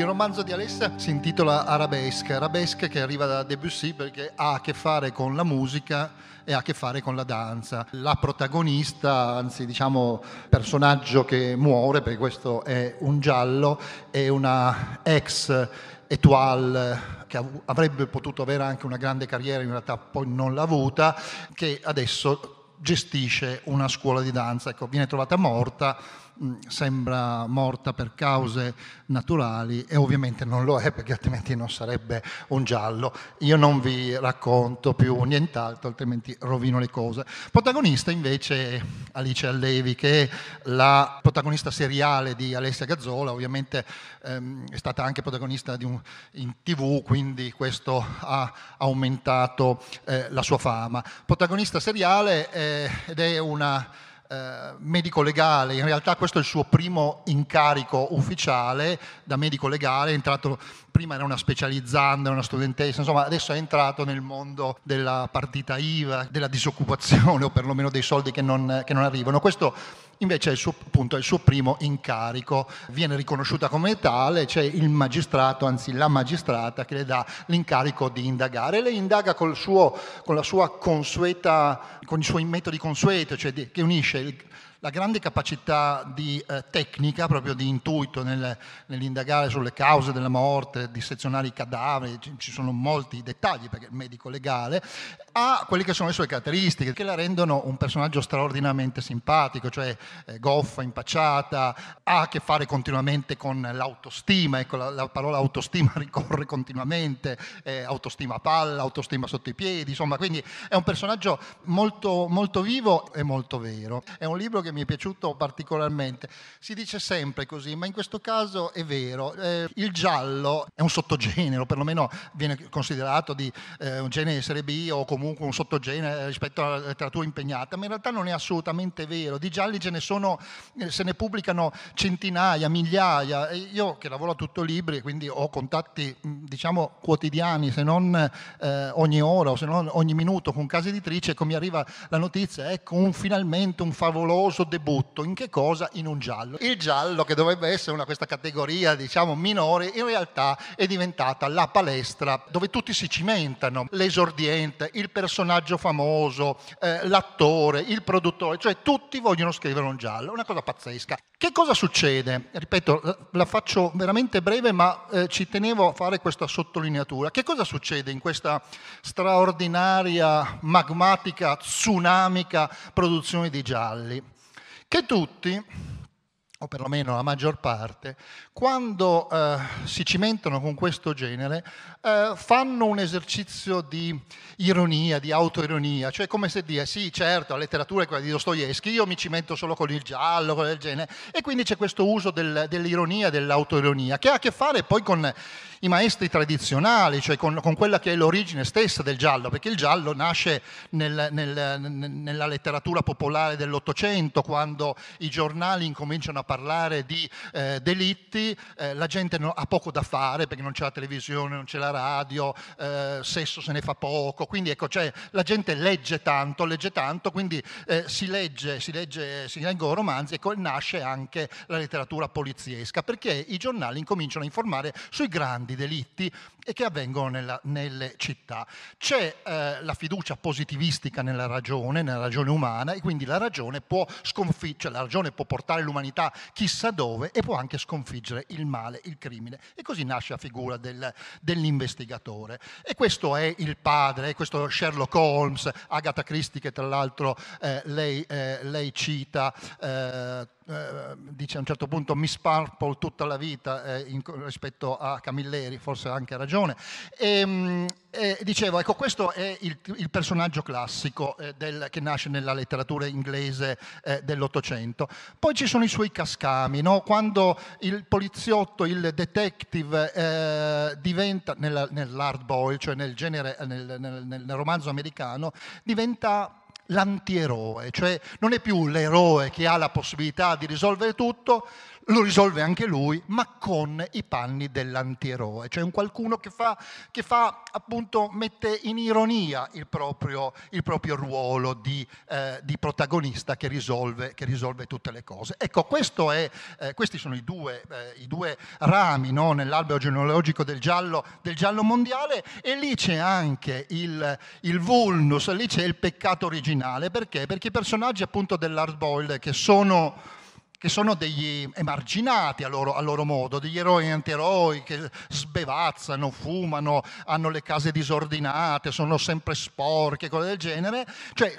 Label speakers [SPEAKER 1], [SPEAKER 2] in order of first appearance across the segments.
[SPEAKER 1] Il romanzo di Alessia si intitola Arabesque, Arabesque che arriva da Debussy perché ha a che fare con la musica e ha a che fare con la danza. La protagonista, anzi diciamo personaggio che muore, perché questo è un giallo, è una ex Etoile che avrebbe potuto avere anche una grande carriera, in realtà poi non l'ha avuta, che adesso gestisce una scuola di danza. Ecco, viene trovata morta Mm, sembra morta per cause naturali e ovviamente non lo è perché altrimenti non sarebbe un giallo. Io non vi racconto più nient'altro, altrimenti rovino le cose. Protagonista invece è Alice Allevi che è la protagonista seriale di Alessia Gazzola, ovviamente ehm, è stata anche protagonista un, in tv, quindi questo ha aumentato eh, la sua fama. Protagonista seriale eh, ed è una eh, medico legale, in realtà questo è il suo primo incarico ufficiale da medico legale, è entrato, prima era una specializzanda, una studentessa, insomma adesso è entrato nel mondo della partita IVA, della disoccupazione o perlomeno dei soldi che non, che non arrivano. Questo invece è il suo, appunto, è il suo primo incarico, viene riconosciuta come tale, c'è il magistrato, anzi la magistrata che le dà l'incarico di indagare lei indaga suo, con, consueta, con i suoi metodi consueti, cioè di, che unisce il la grande capacità di, eh, tecnica, proprio di intuito nel, nell'indagare sulle cause della morte, dissezionare i cadaveri, ci, ci sono molti dettagli perché il medico legale ha quelle che sono le sue caratteristiche che la rendono un personaggio straordinariamente simpatico, cioè eh, goffa, impacciata, ha a che fare continuamente con l'autostima, ecco la, la parola autostima ricorre continuamente, eh, autostima a palla, autostima sotto i piedi, insomma, quindi è un personaggio molto, molto vivo e molto vero. È un libro che che mi è piaciuto particolarmente. Si dice sempre così, ma in questo caso è vero. Eh, il giallo è un sottogenere, o perlomeno viene considerato di eh, un genere di serie B o comunque un sottogenere rispetto alla letteratura impegnata, ma in realtà non è assolutamente vero. Di gialli ce ne sono, eh, se ne pubblicano centinaia, migliaia. Io che lavoro a tutto libri, quindi ho contatti mm, diciamo quotidiani, se non eh, ogni ora o se non ogni minuto con casa editrice, ecco mi arriva la notizia, ecco un, finalmente un favoloso vostro debutto, in che cosa? In un giallo. Il giallo, che dovrebbe essere una, questa categoria diciamo minore, in realtà è diventata la palestra dove tutti si cimentano, l'esordiente, il personaggio famoso, eh, l'attore, il produttore, cioè tutti vogliono scrivere un giallo, una cosa pazzesca. Che cosa succede? Ripeto, la faccio veramente breve, ma eh, ci tenevo a fare questa sottolineatura. Che cosa succede in questa straordinaria, magmatica, tsunamica produzione di gialli? che tutti, o perlomeno la maggior parte, quando eh, si cimentano con questo genere, eh, fanno un esercizio di ironia, di autoironia, cioè come se dire sì, certo, la letteratura è quella di Dostoevsky, io mi cimento solo con il giallo, con del genere, e quindi c'è questo uso del, dell'ironia, dell'autoironia, che ha a che fare poi con i maestri tradizionali, cioè con, con, quella che è l'origine stessa del giallo, perché il giallo nasce nel, nel, nella letteratura popolare dell'Ottocento, quando i giornali incominciano a parlare di eh, delitti, tempi, eh, la gente no, ha poco da fare perché non c'è la televisione, non c'è la radio, eh, sesso se ne fa poco, quindi ecco, cioè, la gente legge tanto, legge tanto, quindi eh, si legge, si legge, si leggono romanzi, ecco, nasce anche la letteratura poliziesca, perché i giornali incominciano a informare sui grandi delitti e che avvengono nella, nelle città. C'è eh, la fiducia positivistica nella ragione, nella ragione umana e quindi la ragione può sconfiggere, cioè la ragione può portare l'umanità chissà dove e può anche sconfiggere il male, il crimine. E così nasce la figura del, dell'investigatore. E questo è il padre, eh, questo Sherlock Holmes, Agatha Christie che tra l'altro eh, lei, eh, lei, cita eh, eh, dice a un certo punto Miss Purple tutta la vita eh, in, rispetto a Camilleri, forse ha anche ragione. Ehm, e, eh, dicevo, ecco, questo è il, il personaggio classico eh, del, che nasce nella letteratura inglese eh, dell'Ottocento. Poi ci sono i suoi cascami, no? quando il poliziotto, il detective diventa, nella, nell'hard boil, cioè nel genere, nel, nel, nel romanzo americano, diventa l'antieroe, cioè non è più l'eroe che ha la possibilità di risolvere tutto, lo risolve anche lui, ma con i panni dell'antieroe, cioè un qualcuno che fa, che fa appunto, mette in ironia il proprio, il proprio ruolo di, eh, di protagonista che risolve, che risolve, tutte le cose. Ecco, è, eh, questi sono i due, eh, i due rami no, nell'albero genealogico del giallo, del giallo, mondiale e lì c'è anche il, il vulnus, lì c'è il peccato originale, perché? Perché i personaggi appunto dell'hard boiled che sono che sono degli emarginati a loro, a loro modo, degli eroi e antieroi che sbevazzano, fumano, hanno le case disordinate, sono sempre sporche, cose del genere, cioè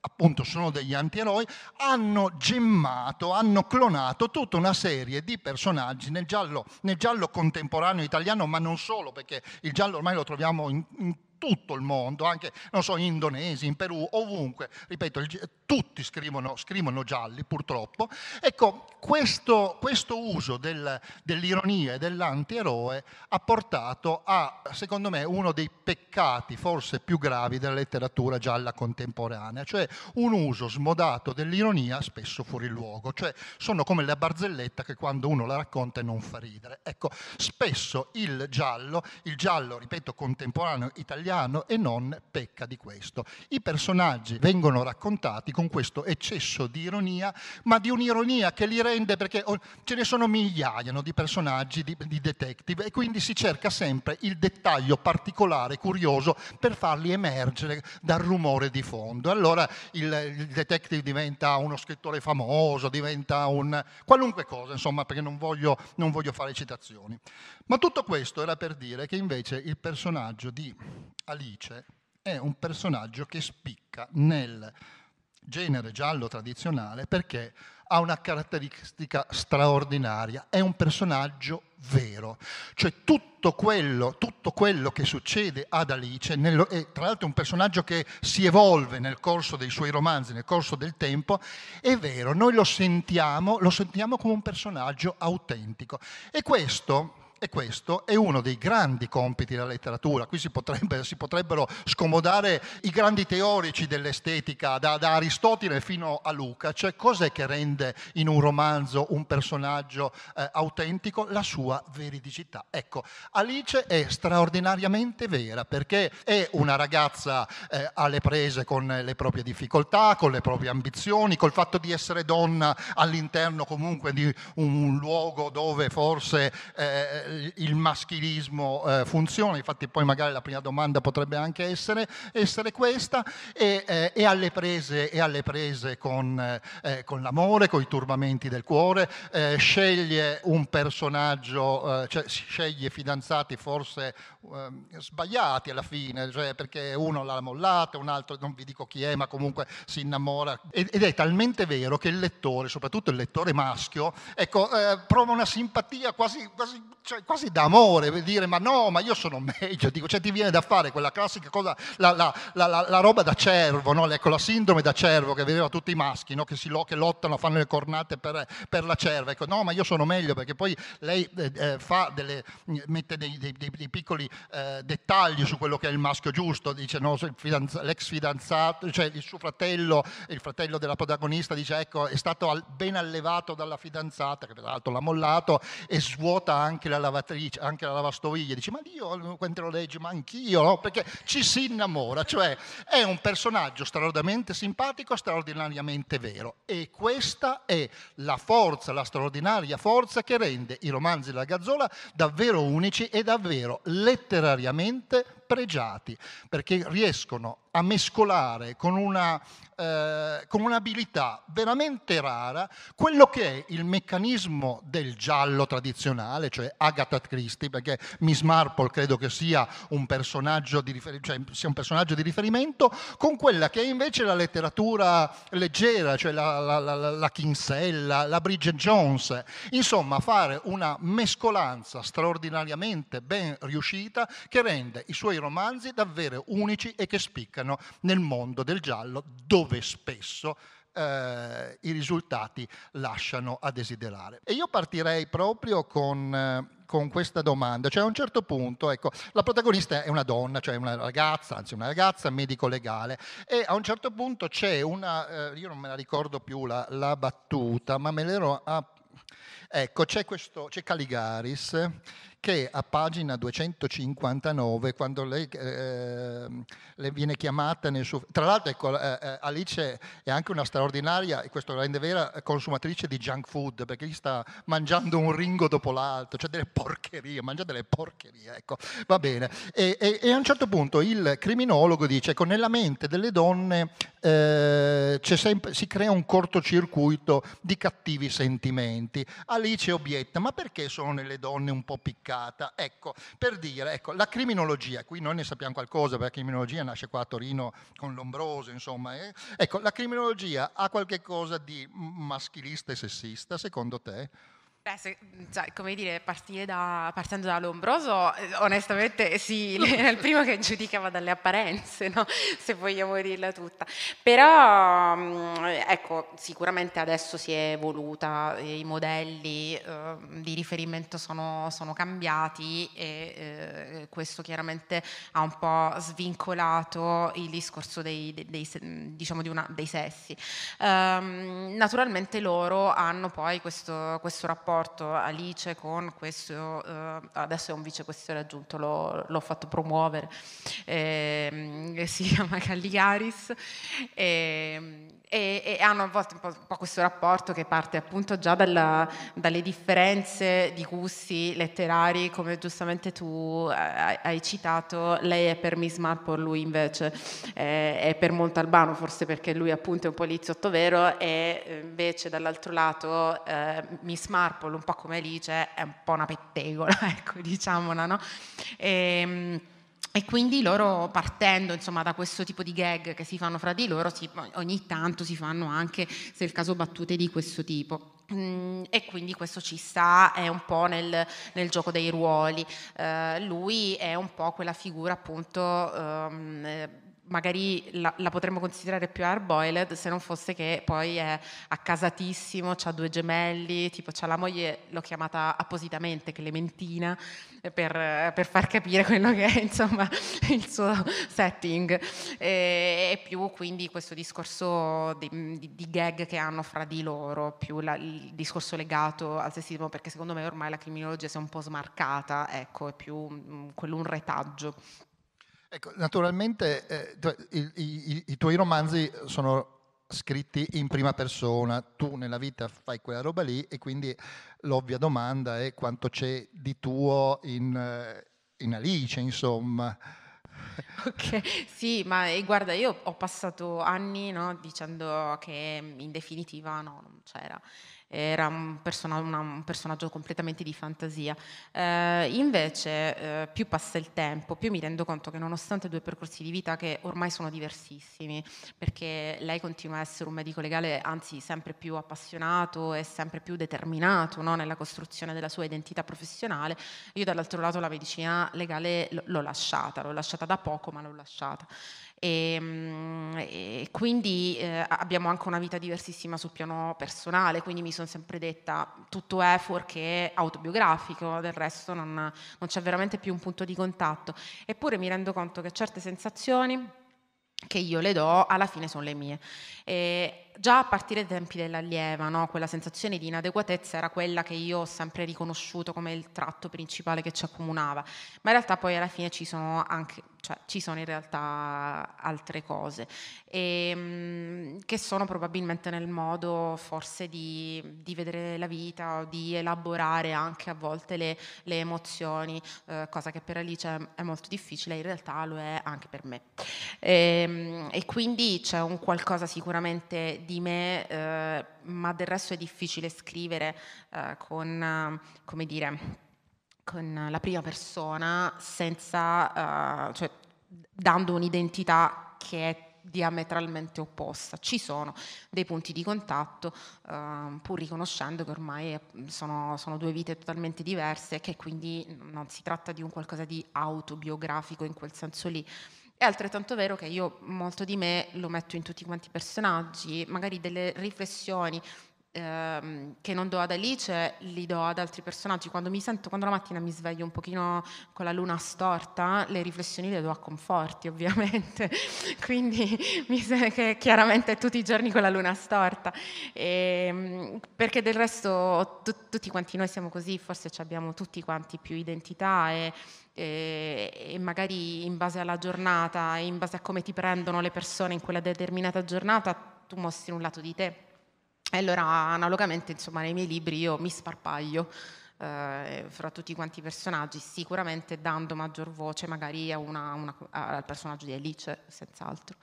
[SPEAKER 1] appunto sono degli antieroi, hanno gemmato, hanno clonato tutta una serie di personaggi nel giallo, nel giallo contemporaneo italiano, ma non solo, perché il giallo ormai lo troviamo in, in tutto il mondo, anche non so, in Indonesia, in Perù, ovunque, ripeto, il, tutti scrivono, scrivono, gialli purtroppo. Ecco, questo, questo uso del, dell'ironia e dell'antieroe ha portato a, secondo me, uno dei peccati forse più gravi della letteratura gialla contemporanea, cioè un uso smodato dell'ironia spesso fuori luogo, cioè sono come la barzelletta che quando uno la racconta non fa ridere. Ecco, spesso il giallo, il giallo, ripeto, contemporaneo italiano, italiano e non pecca di questo. I personaggi vengono raccontati con questo eccesso di ironia, ma di un'ironia che li rende, perché oh, ce ne sono migliaia no, di personaggi, di, di detective, e quindi si cerca sempre il dettaglio particolare, curioso, per farli emergere dal rumore di fondo. Allora il, il detective diventa uno scrittore famoso, diventa un qualunque cosa, insomma, perché non voglio, non voglio fare citazioni. Ma tutto questo era per dire che invece il personaggio di Alice è un personaggio che spicca nel genere giallo tradizionale perché ha una caratteristica straordinaria, è un personaggio vero, cioè tutto quello, tutto quello che succede ad Alice, nello, e tra l'altro è un personaggio che si evolve nel corso dei suoi romanzi, nel corso del tempo, è vero, noi lo sentiamo, lo sentiamo come un personaggio autentico e questo e questo è uno dei grandi compiti della letteratura. Qui si, potrebbe, si potrebbero scomodare i grandi teorici dell'estetica, da, da, Aristotele fino a Luca. Cioè, cos'è che rende in un romanzo un personaggio eh, autentico? La sua veridicità. Ecco, Alice è straordinariamente vera perché è una ragazza eh, alle prese con le proprie difficoltà, con le proprie ambizioni, col fatto di essere donna all'interno comunque di un, un luogo dove forse... Eh, eh, il maschilismo eh, funziona, infatti poi magari la prima domanda potrebbe anche essere, essere questa, e, eh, e, alle prese, e, alle prese, con, eh, eh, con l'amore, con i turbamenti del cuore, eh, sceglie un personaggio, cioè, sceglie fidanzati forse ehm, sbagliati alla fine, cioè perché uno l'ha mollata, un altro non vi dico chi è, ma comunque si innamora. Ed è talmente vero che il lettore, soprattutto il lettore maschio, ecco, prova una simpatia quasi, quasi cioè, cioè quasi d'amore, dire ma no, ma io sono meglio, dico, cioè ti viene da fare quella classica cosa, la, la, la, la roba da cervo, no? ecco, la sindrome da cervo che vedeva tutti i maschi no? che, si, che lottano, fanno le cornate per, per, la cerva, ecco no, ma io sono meglio perché poi lei eh, eh, fa delle, mette dei, dei, dei, dei piccoli eh, dettagli su quello che è il maschio giusto, dice no, fidanz- l'ex fidanzato, cioè il suo fratello, il fratello della protagonista dice ecco è stato al- ben allevato dalla fidanzata che tra l'altro l'ha mollato e svuota anche la lavatrice, anche la lavastoviglie, dice ma io quando lo legge, ma anch'io, no? perché ci si innamora, cioè è un personaggio straordinariamente simpatico, straordinariamente vero e questa è la forza, la straordinaria forza che rende i romanzi della Gazzola davvero unici e davvero letterariamente pregiati, perché riescono a mescolare con, una, eh, con un'abilità veramente rara quello che è il meccanismo del giallo tradizionale, cioè Agatha Christie, perché Miss Marple credo che sia un personaggio di, rifer- cioè, sia un personaggio di riferimento, con quella che è invece la letteratura leggera, cioè la, la, la, la Kinsella, la Bridget Jones. Insomma, fare una mescolanza straordinariamente ben riuscita che rende i suoi quei romanzi davvero unici e che spiccano nel mondo del giallo dove spesso eh, i risultati lasciano a desiderare. E io partirei proprio con, eh, con, questa domanda, cioè a un certo punto, ecco, la protagonista è una donna, cioè una ragazza, anzi una ragazza medico legale, e a un certo punto c'è una, eh, io non me la ricordo più la, la battuta, ma me l'ero... A, ecco, c'è, questo, c'è Caligaris che a pagina 259, quando lei, eh, ehm, lei viene chiamata nel suo... Tra l'altro, ecco, eh, eh Alice è anche una straordinaria, e questo rende vera, consumatrice di junk food, perché gli sta mangiando un ringo dopo l'altro, cioè delle porcherie, mangia delle porcherie, ecco, va bene. E, e, e a un certo punto il criminologo dice, ecco, nella mente delle donne eh, sempre, si crea un cortocircuito di cattivi sentimenti. Alice obietta, ma perché sono nelle donne un po' piccate? spiegata. Ecco, per dire, ecco, la criminologia, qui noi ne sappiamo qualcosa, perché la criminologia nasce qua a Torino con Lombroso, insomma. Eh? Ecco, la criminologia ha qualche cosa di maschilista e sessista, secondo te?
[SPEAKER 2] Beh, se, cioè, come dire, da, partendo dall'ombroso, eh, onestamente sì, era il primo che giudicava dalle apparenze, no? se vogliamo dirla tutta. Però, ecco, sicuramente adesso si è evoluta, eh, i modelli eh, di riferimento sono, sono cambiati e eh, questo chiaramente ha un po' svincolato il discorso dei, dei, dei, diciamo di una, dei sessi. Um, naturalmente loro hanno poi questo, questo rapporto rapporto Alice con questo, eh, adesso è un vicequestore aggiunto, l'ho, l'ho fatto promuovere, eh, si chiama Cagliaris. Eh, e, e, hanno a volte un po', un po', questo rapporto che parte appunto già dalla, dalle differenze di gusti letterari, come giustamente tu eh, hai, hai citato, lei è per Miss Marple, lui invece eh, è per Montalbano, forse perché lui appunto è un poliziotto vero e invece dall'altro lato eh, Miss Marple, un po' come Alice, è un po' una pettegola, ecco diciamola, no? E, ehm, e quindi loro partendo insomma, da questo tipo di gag che si fanno fra di loro, si, ogni tanto si fanno anche, se è il caso, battute di questo tipo. Mm, e quindi questo ci sta, è un po' nel, nel gioco dei ruoli. Uh, lui è un po' quella figura appunto um, magari la, la, potremmo considerare più hard-boiled se non fosse che poi è accasatissimo, ha due gemelli, tipo c'ha la moglie, l'ho chiamata appositamente Clementina eh, per, eh, per far capire quello che è insomma, il suo setting e, e, più quindi questo discorso di, di, di, gag che hanno fra di loro, più la, il discorso legato al sessismo perché secondo me ormai la criminologia si è un po' smarcata, ecco, è più um,
[SPEAKER 1] quello un retaggio. Ecco, naturalmente eh, i, i, i, tuoi romanzi sono scritti in prima persona, tu nella vita fai quella roba lì e quindi l'ovvia domanda è quanto c'è di tuo in, eh, in Alice, insomma.
[SPEAKER 2] Ok, sì, ma eh, guarda, io ho passato anni no, dicendo che in definitiva no, non c'era era un, persona, una, un personaggio completamente di fantasia. Eh, invece eh, più passa il tempo, più mi rendo conto che nonostante due percorsi di vita che ormai sono diversissimi, perché lei continua a essere un medico legale, anzi sempre più appassionato e sempre più determinato no, nella costruzione della sua identità professionale, io dall'altro lato la medicina legale l- l'ho lasciata, l'ho lasciata da poco ma l'ho lasciata. E, ehm, e quindi eh, abbiamo anche una vita diversissima sul piano personale, quindi mi sono sempre detta tutto è fuorché autobiografico, del resto non, non c'è veramente più un punto di contatto. Eppure mi rendo conto che certe sensazioni che io le do alla fine sono le mie. E, già a partire dai tempi dell'allieva, no? quella sensazione di inadeguatezza era quella che io ho sempre riconosciuto come il tratto principale che ci accomunava, ma in realtà poi alla fine ci sono anche, cioè, ci sono in realtà altre cose, e, ehm, che sono probabilmente nel modo forse di, di, vedere la vita, di elaborare anche a volte le, le emozioni, eh, cosa che per Alice è molto difficile, in realtà lo è anche per me. E, ehm, e quindi c'è un qualcosa sicuramente di me, eh, ma del resto è difficile scrivere eh, con, eh, come dire, con la prima persona senza, eh, cioè, dando un'identità che è diametralmente opposta. Ci sono dei punti di contatto, eh, pur riconoscendo che ormai sono, sono, due vite totalmente diverse e che quindi non si tratta di un qualcosa di autobiografico in quel senso lì, è altrettanto vero che io molto di me lo metto in tutti quanti i personaggi, magari delle riflessioni ehm, che non do ad Alice, li do ad altri personaggi. Quando mi sento, quando la mattina mi sveglio un pochino con la luna storta, le riflessioni le do a conforti, ovviamente. Quindi mi sembra che chiaramente tutti i giorni con la luna storta. E, ehm, perché del resto t- tutti quanti noi siamo così, forse abbiamo tutti quanti più identità e eh, e magari in base alla giornata, in base a come ti prendono le persone in quella determinata giornata, tu mostri un lato di te. E allora analogamente, insomma, nei miei libri io mi sparpaglio eh, fra tutti quanti i personaggi, sicuramente dando maggior voce magari a una, una, al personaggio di Alice, senz'altro.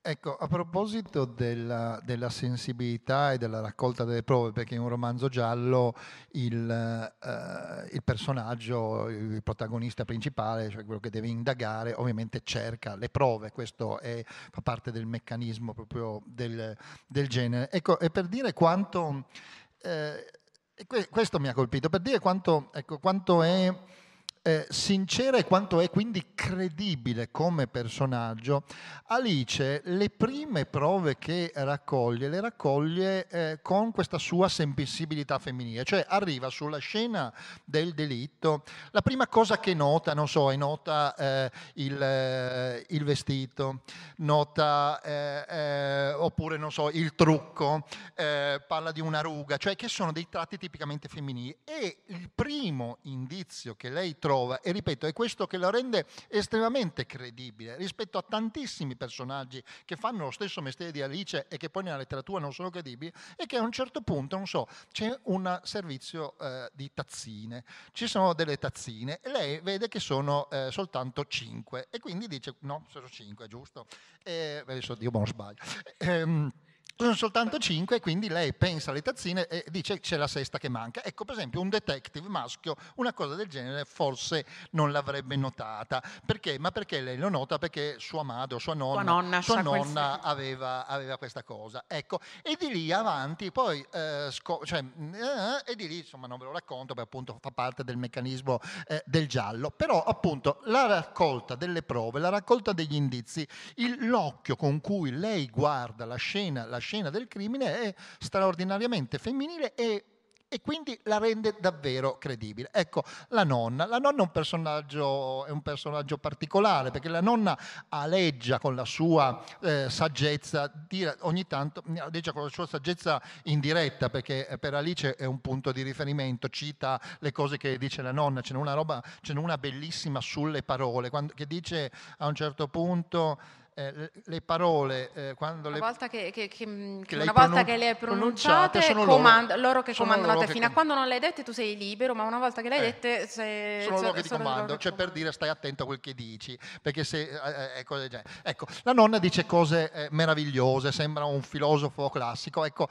[SPEAKER 1] Ecco, a proposito della, della, sensibilità e della raccolta delle prove, perché in un romanzo giallo il, eh, il, personaggio, il protagonista principale, cioè quello che deve indagare, ovviamente cerca le prove, questo è, fa parte del meccanismo proprio del, del genere. Ecco, e per dire quanto, eh, questo mi ha colpito, per dire quanto, ecco, quanto è eh, sincera e quanto è quindi credibile come personaggio, Alice le prime prove che raccoglie le raccoglie eh, con questa sua sensibilità femminile, cioè arriva sulla scena del delitto, la prima cosa che nota, non so, è nota eh, il, eh, il, vestito, nota eh, eh, oppure non so, il trucco, parla di una ruga, cioè che sono dei tratti tipicamente femminili e il primo indizio che lei trova prova. E ripeto, è questo che la rende estremamente credibile rispetto a tantissimi personaggi che fanno lo stesso mestiere di Alice e che poi nella letteratura non sono credibili e che a un certo punto, non so, c'è un servizio eh, di tazzine, ci sono delle tazzine e lei vede che sono eh, soltanto cinque. e quindi dice no, sono cinque, giusto? E adesso Dio non sbaglio. Ehm, sono soltanto cinque, quindi lei pensa alle tazzine e dice c'è la sesta che manca. Ecco, per esempio, un detective maschio una cosa del genere forse non l'avrebbe notata. Perché? Ma perché lei lo nota? Perché sua madre sua nonna, nonna, sua nonna aveva, aveva, questa cosa. Ecco, e di lì avanti, poi, eh, sco- cioè, eh, e di lì, insomma, non ve lo racconto, perché appunto fa parte del meccanismo eh, del giallo. Però, appunto, la raccolta delle prove, la raccolta degli indizi, il, l'occhio con cui lei guarda la scena, la scena scena del crimine è straordinariamente femminile e e quindi la rende davvero credibile. Ecco, la nonna. La nonna è un personaggio, è un personaggio particolare perché la nonna aleggia con la sua eh, saggezza, ogni tanto aleggia con la sua saggezza indiretta perché eh, per Alice è un punto di riferimento, cita le cose che dice la nonna, c'è una roba, c'è una bellissima sulle parole, quando, che dice a un certo punto... Eh, le parole eh, quando una le volta
[SPEAKER 2] che, che, che, mm, che una volta che le hai pronunciate, pronunciate comando, loro, loro, che comandano loro te fino a quando non le hai dette tu sei libero ma una volta che le hai eh, dette sei, sono, sono loro che ti comando
[SPEAKER 1] cioè per dire stai attento a quel che dici perché se ecco, ecco, la nonna dice cose meravigliose sembra un filosofo classico ecco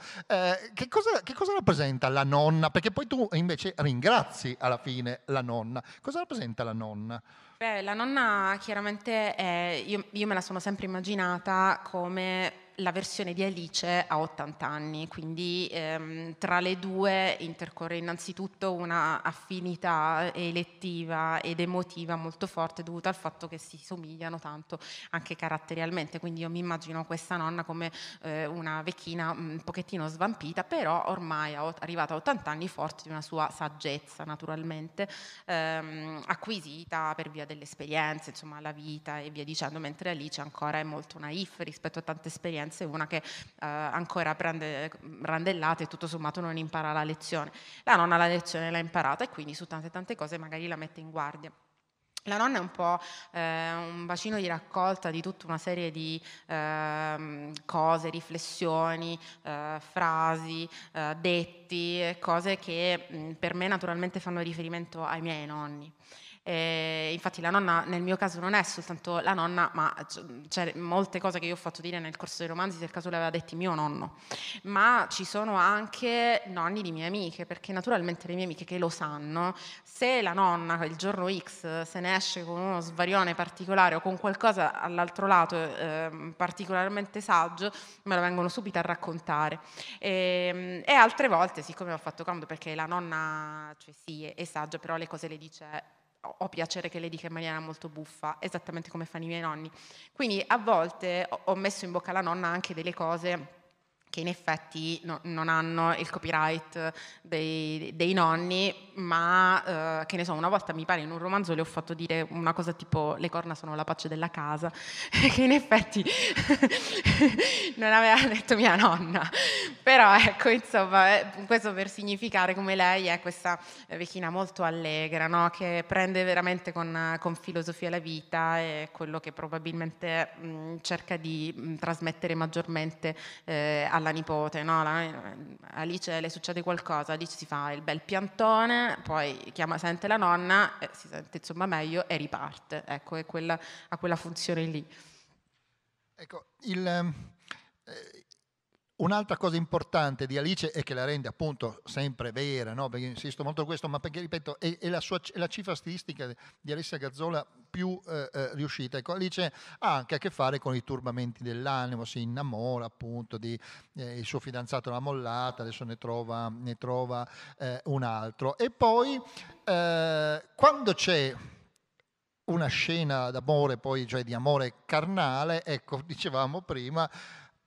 [SPEAKER 1] che cosa, che, cosa, rappresenta la nonna perché poi tu invece ringrazi alla fine la nonna cosa rappresenta la nonna
[SPEAKER 2] Beh, la nonna chiaramente è, io, io, me la sono sempre immaginata come la versione di Alice ha 80 anni, quindi ehm, tra le due intercorre innanzitutto una affinità elettiva ed emotiva molto forte dovuta al fatto che si somigliano tanto anche caratterialmente, quindi io mi immagino questa nonna come eh, una vecchina mm, un pochettino svampita, però ormai arrivata a 80 anni forte di una sua saggezza naturalmente ehm, acquisita per via delle esperienze, insomma la vita e via dicendo, mentre Alice ancora è molto naif rispetto a tante esperienze esperienze, una che eh, ancora prende randellate e tutto sommato non impara la lezione. La nonna la lezione l'ha imparata e quindi su tante tante cose magari la mette in guardia. La nonna è un po' eh, un bacino di raccolta di tutta una serie di eh, cose, riflessioni, eh, frasi, eh, detti, cose che mh, mm, per me naturalmente fanno riferimento ai miei nonni. Eh, infatti la nonna nel mio caso non è soltanto la nonna, ma c'è molte cose che io ho fatto dire nel corso dei romanzi, se il caso le aveva dette mio nonno, ma ci sono anche nonni di mie amiche, perché naturalmente le mie amiche che lo sanno, se la nonna il giorno X se ne esce con uno svarione particolare o con qualcosa all'altro lato eh, particolarmente saggio, me lo vengono subito a raccontare. E, ehm, e altre volte, siccome ho fatto comodo perché la nonna, cioè sì, è, è saggia, però le cose le dice ho piacere che le dica in maniera molto buffa, esattamente come fanno i miei nonni. Quindi a volte ho messo in bocca alla nonna anche delle cose che in effetti no, non hanno il copyright dei, dei nonni, ma eh, che ne so, una volta mi pare in un romanzo le ho fatto dire una cosa tipo le corna sono la pace della casa, che in effetti non aveva detto mia nonna, però ecco insomma eh, questo per significare come lei è questa vecchina molto allegra, no? che prende veramente con, con, filosofia la vita e quello che probabilmente mh, mm, cerca di mh, mm, trasmettere maggiormente eh, alla nipote, no? la, eh, Alice le succede qualcosa, Alice si fa il bel piantone, poi chiama, sente la nonna, eh, si sente insomma meglio e
[SPEAKER 1] riparte, ecco, è quella, ha quella funzione lì. Ecco, il, ehm, Un'altra cosa importante di Alice e che la rende appunto sempre vera, no? perché insisto molto su questo, ma perché ripeto, è, è, la, sua, è la, cifra stilistica di Alessia Gazzola più eh, eh, riuscita. Ecco, Alice ha anche a che fare con i turbamenti dell'animo, si innamora appunto di eh, il suo fidanzato l'ha mollata, adesso ne trova, ne trova eh, un altro. E poi eh, quando c'è una scena d'amore, poi cioè di amore carnale, ecco, dicevamo prima,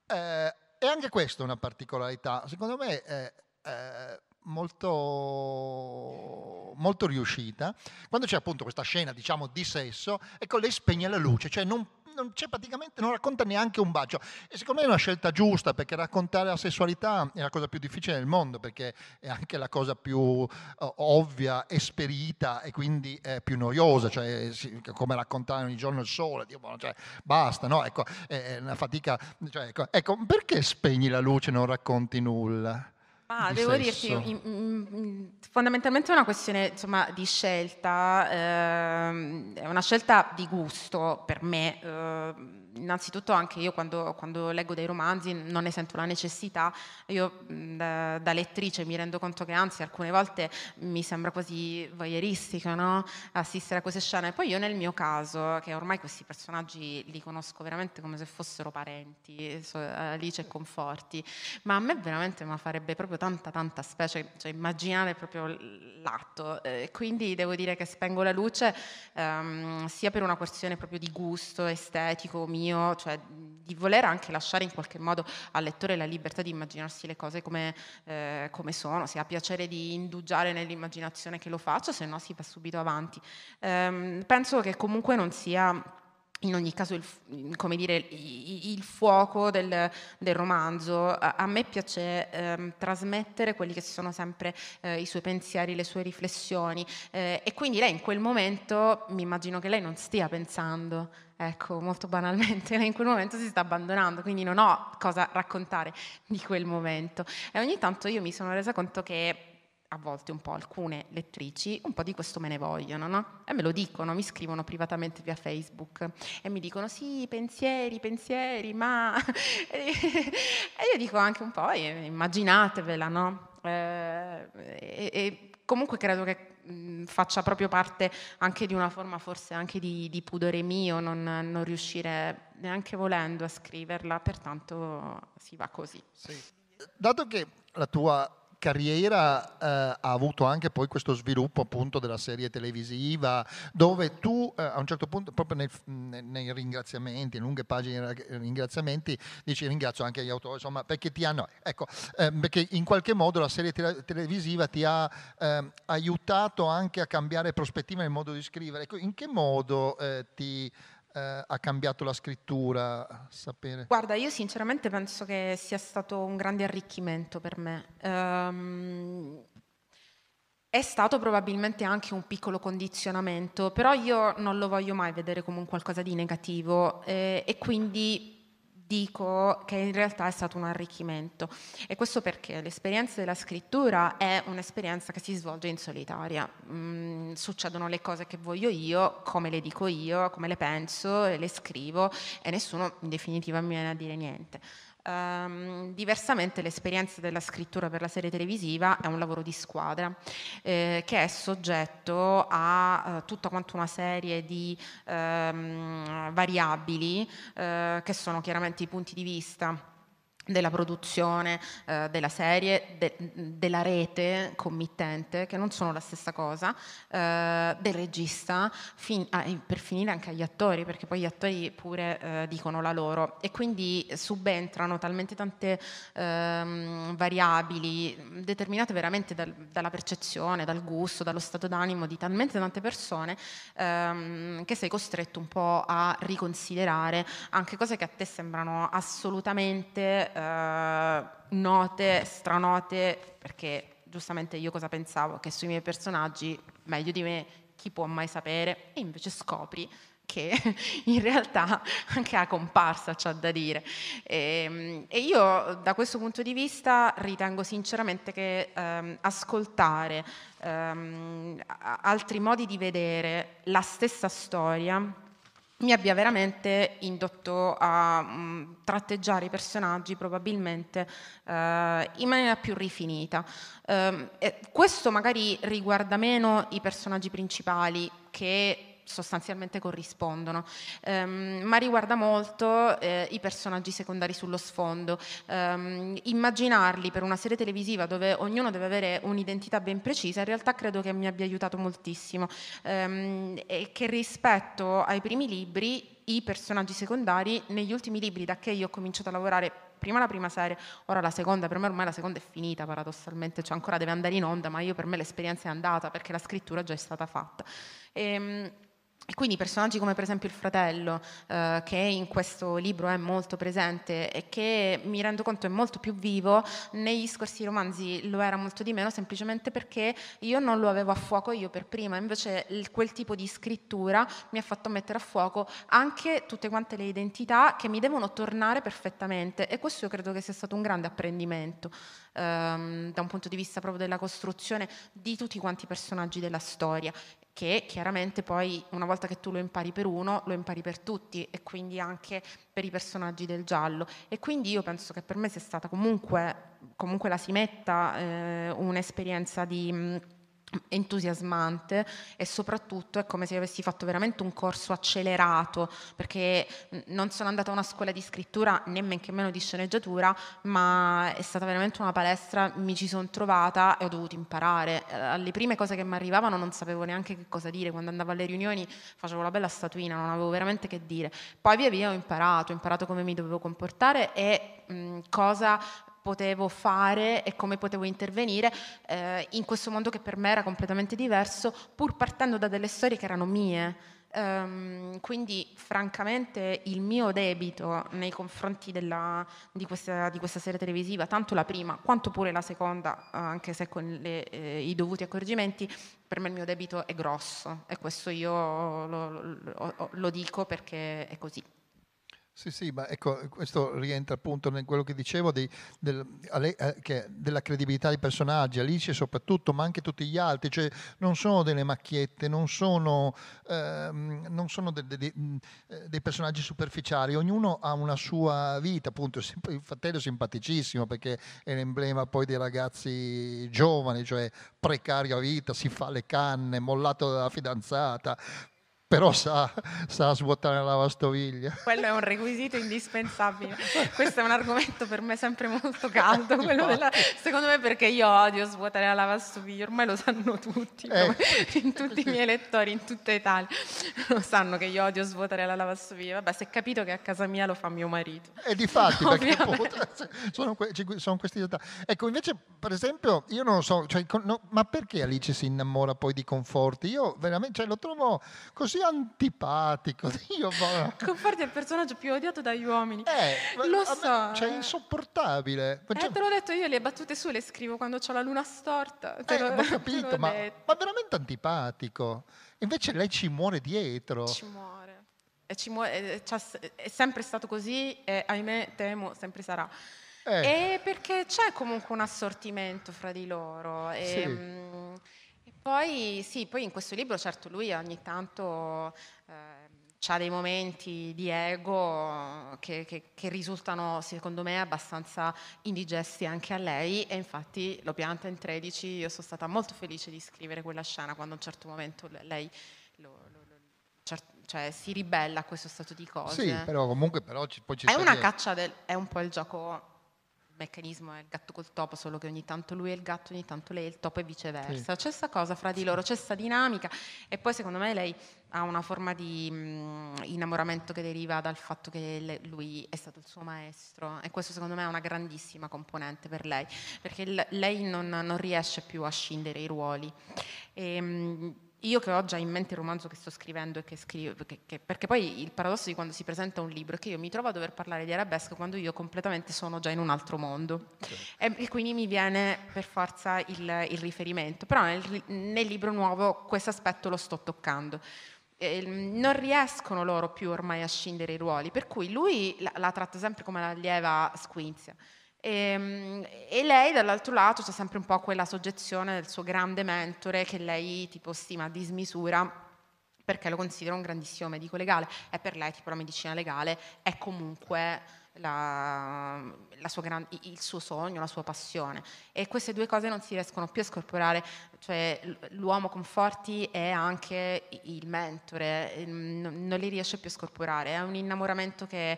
[SPEAKER 1] eh, e anche questa è una particolarità, secondo me è, è molto, molto riuscita, quando c'è appunto questa scena diciamo di sesso, ecco lei spegne la luce, cioè non non c'è praticamente, non racconta neanche un bacio. E secondo me è una scelta giusta perché raccontare la sessualità è la cosa più difficile del mondo perché è anche la cosa più uh, ovvia, esperita e quindi eh, più noiosa, cioè sì, come raccontare ogni giorno il sole, Dio, cioè, basta, no? Ecco, è, è una fatica. Cioè, ecco, ecco, perché spegni la luce e non racconti nulla?
[SPEAKER 2] Ma ah, devo dirti, fondamentalmente è una questione insomma, di scelta, ehm, è una scelta di gusto per me. Ehm, innanzitutto anche io quando, quando, leggo dei romanzi non ne sento la necessità, io da, da, lettrice mi rendo conto che anzi alcune volte mi sembra quasi voyeuristico no? assistere a queste scene, poi io nel mio caso, che ormai questi personaggi li conosco veramente come se fossero parenti, so, Alice e Conforti, ma a me veramente mi farebbe proprio tanta tanta specie, cioè immaginare proprio l'atto, eh, quindi devo dire che spengo la luce ehm, sia per una questione proprio di gusto estetico, mio, mio, cioè di voler anche lasciare in qualche modo al lettore la libertà di immaginarsi le cose come, eh, come sono, se ha piacere di indugiare nell'immaginazione che lo faccio, se no si va subito avanti. Ehm, penso che comunque non sia in ogni caso il, dire, il fuoco del, del, romanzo. A me piace ehm, trasmettere quelli che sono sempre eh, i suoi pensieri, le sue riflessioni eh, e quindi lei in quel momento mi immagino che lei non stia pensando Ecco, molto banalmente, in quel momento si sta abbandonando, quindi non ho cosa raccontare di quel momento. E ogni tanto io mi sono resa conto che a volte un po' alcune lettrici un po' di questo me ne vogliono, no? E me lo dicono, mi scrivono privatamente via Facebook e mi dicono sì, pensieri, pensieri, ma... e io dico anche un po', eh, immaginatevela, no? Eh, e, e comunque credo che mh, mm, faccia proprio parte anche di una forma forse anche di, di pudore mio, non, non, riuscire neanche volendo a scriverla, pertanto si va così. Sì.
[SPEAKER 1] Dato che la tua carriera eh, ha avuto anche poi questo sviluppo appunto della serie televisiva dove tu eh, a un certo punto proprio nei, nei ringraziamenti, lunghe pagine di ringraziamenti dici ringrazio anche gli autori insomma perché ti hanno, ecco eh, perché in qualche modo la serie te- televisiva ti ha ehm, aiutato anche a cambiare prospettiva nel modo di scrivere, ecco in che modo eh, ti eh, ha cambiato la scrittura? Sapere.
[SPEAKER 2] Guarda, io sinceramente penso che sia stato un grande arricchimento per me. Um, è stato probabilmente anche un piccolo condizionamento, però io non lo voglio mai vedere come un qualcosa di negativo eh, e quindi dico che in realtà è stato un arricchimento e questo perché l'esperienza della scrittura è un'esperienza che si svolge in solitaria, mm, succedono le cose che voglio io, come le dico io, come le penso, e le scrivo e nessuno in definitiva mi viene a dire niente. Um, diversamente l'esperienza della scrittura per la serie televisiva è un lavoro di squadra eh, che è soggetto a eh, tutta quanto una serie di ehm, variabili eh, che sono chiaramente i punti di vista della produzione, eh, della serie, de, della rete committente, che non sono la stessa cosa, eh, del regista, fin, ah, per finire anche agli attori, perché poi gli attori pure eh, dicono la loro e quindi subentrano talmente tante ehm, variabili, determinate veramente dal, dalla percezione, dal gusto, dallo stato d'animo di talmente tante persone, ehm, che sei costretto un po' a riconsiderare anche cose che a te sembrano assolutamente eh, note, stranote, perché giustamente io cosa pensavo? Che sui miei personaggi, meglio di me, chi può mai sapere? E invece scopri che in realtà anche la comparsa c'ha da dire. E, ehm, e, io da questo punto di vista ritengo sinceramente che ehm, ascoltare ehm, altri modi di vedere la stessa storia mi abbia veramente indotto a mh, mm, tratteggiare i personaggi probabilmente eh, in maniera più rifinita. Eh, questo magari riguarda meno i personaggi principali che sostanzialmente corrispondono, um, ma riguarda molto eh, i personaggi secondari sullo sfondo. Um, immaginarli per una serie televisiva dove ognuno deve avere un'identità ben precisa, in realtà credo che mi abbia aiutato moltissimo um, e che rispetto ai primi libri i personaggi secondari negli ultimi libri da che io ho cominciato a lavorare prima la prima serie, ora la seconda, per me ormai la seconda è finita paradossalmente, cioè ancora deve andare in onda, ma io per me l'esperienza è andata perché la scrittura già è stata fatta. Ehm, e quindi personaggi come per esempio il fratello, eh, che in questo libro è molto presente e che mi rendo conto è molto più vivo, negli scorsi romanzi lo era molto di meno semplicemente perché io non lo avevo a fuoco io per prima, invece il, quel tipo di scrittura mi ha fatto mettere a fuoco anche tutte quante le identità che mi devono tornare perfettamente e questo io credo che sia stato un grande apprendimento ehm, da un punto di vista proprio della costruzione di tutti quanti i personaggi della storia che chiaramente poi una volta che tu lo impari per uno, lo impari per tutti e quindi anche per i personaggi del giallo. E quindi io penso che per me sia stata comunque, comunque la simetta eh, un'esperienza di entusiasmante e soprattutto è come se io avessi fatto veramente un corso accelerato perché non sono andata a una scuola di scrittura né nemmeno che meno di sceneggiatura ma è stata veramente una palestra mi ci sono trovata e ho dovuto imparare eh, alle prime cose che mi arrivavano non sapevo neanche che cosa dire quando andavo alle riunioni facevo la bella statuina non avevo veramente che dire poi via via ho imparato ho imparato come mi dovevo comportare e mh, cosa potevo fare e come potevo intervenire eh, in questo mondo che per me era completamente diverso, pur partendo da delle storie che erano mie. Um, quindi francamente il mio debito nei confronti della, di, questa, di, questa, serie televisiva, tanto la prima quanto pure la seconda, anche se con le, eh, i dovuti accorgimenti, per me il mio debito è grosso e questo io lo, lo, lo dico perché è così.
[SPEAKER 1] Sì, sì, ma ecco, questo rientra appunto in quello che dicevo di, del, ale, eh, che, della credibilità dei personaggi, Alice soprattutto, ma anche tutti gli altri, cioè non sono delle macchiette, non sono, ehm, non sono de, de, de, eh, dei personaggi superficiali, ognuno ha una sua vita, appunto, il fratello è simpaticissimo perché è l'emblema poi dei ragazzi giovani, cioè precario a vita, si fa le canne, mollato dalla fidanzata, però sa, sa svuotare la lavastoviglie.
[SPEAKER 2] Quello è un requisito indispensabile. Questo è un argomento per me sempre molto caldo, della, secondo me perché io odio svuotare la lavastoviglie, ormai lo sanno tutti, eh, in tutti i miei lettori, in tutta Italia, lo sanno che io odio svuotare la lavastoviglie. Vabbè, se è capito che a casa mia lo fa mio marito. E eh, di fatti, perché puta,
[SPEAKER 1] sono, que- sono, questi dettagli. Ecco, invece, per esempio, io non so, cioè, no, ma perché Alice si innamora poi di Conforti? Io veramente cioè, lo trovo così antipatico. Dio, ma...
[SPEAKER 2] Conforti è il personaggio più odiato dagli uomini. Eh, lo so. cioè, è
[SPEAKER 1] insopportabile.
[SPEAKER 2] Ma eh, già... Cioè te l'ho detto io, le battute su le scrivo quando ho la luna storta. Eh, te eh, l'ho, ho capito, ma,
[SPEAKER 1] ma veramente antipatico. Invece lei ci muore dietro. Ci
[SPEAKER 2] muore. Mu- è, è sempre stato così e ahimè temo sempre sarà. Eh. E perché c'è comunque un assortimento fra di loro. E, sì. mh, ehm, poi sì, poi in questo libro certo lui ogni tanto eh, ha dei momenti di ego che, che, che, risultano secondo me abbastanza indigesti anche a lei e infatti lo pianta in 13, io sono stata molto felice di scrivere quella scena quando a un certo momento lei lo, lo, lo certo, cioè, si ribella a questo stato di cose. Sì, però comunque
[SPEAKER 1] però ci, poi ci è una caccia
[SPEAKER 2] del, è un po' il gioco meccanismo è il gatto col topo, solo che ogni tanto lui è il gatto, ogni tanto lei è il topo e viceversa. Sì. C'è questa cosa fra di loro, c'è questa dinamica e poi secondo me lei ha una forma di mh, innamoramento che deriva dal fatto che lui è stato il suo maestro e questo secondo me è una grandissima componente per lei, perché l- lei non, non, riesce più a scindere i ruoli. E, ehm, mh, io che ho già in mente il romanzo che sto scrivendo e che scrivo, perché, che, perché, poi il paradosso di quando si presenta un libro è che io mi trovo a dover parlare di arabesco quando io completamente sono già in un altro mondo okay. Certo. e, e, quindi mi viene per forza il, il riferimento, però nel, nel libro nuovo questo aspetto lo sto toccando. Eh, non riescono loro più ormai a scindere i ruoli, per cui lui la, la tratta sempre come l'allieva squinzia e, ehm, e, lei dall'altro lato c'è sempre un po' quella soggezione del suo grande mentore che lei tipo stima a dismisura perché lo considera un grandissimo medico legale e per lei tipo la medicina legale è comunque la, la gran, il suo sogno, la sua passione e queste due cose non si riescono più a scorporare cioè l'uomo Conforti è anche il mentore, ehm, non li riesce più a scorporare, è un innamoramento che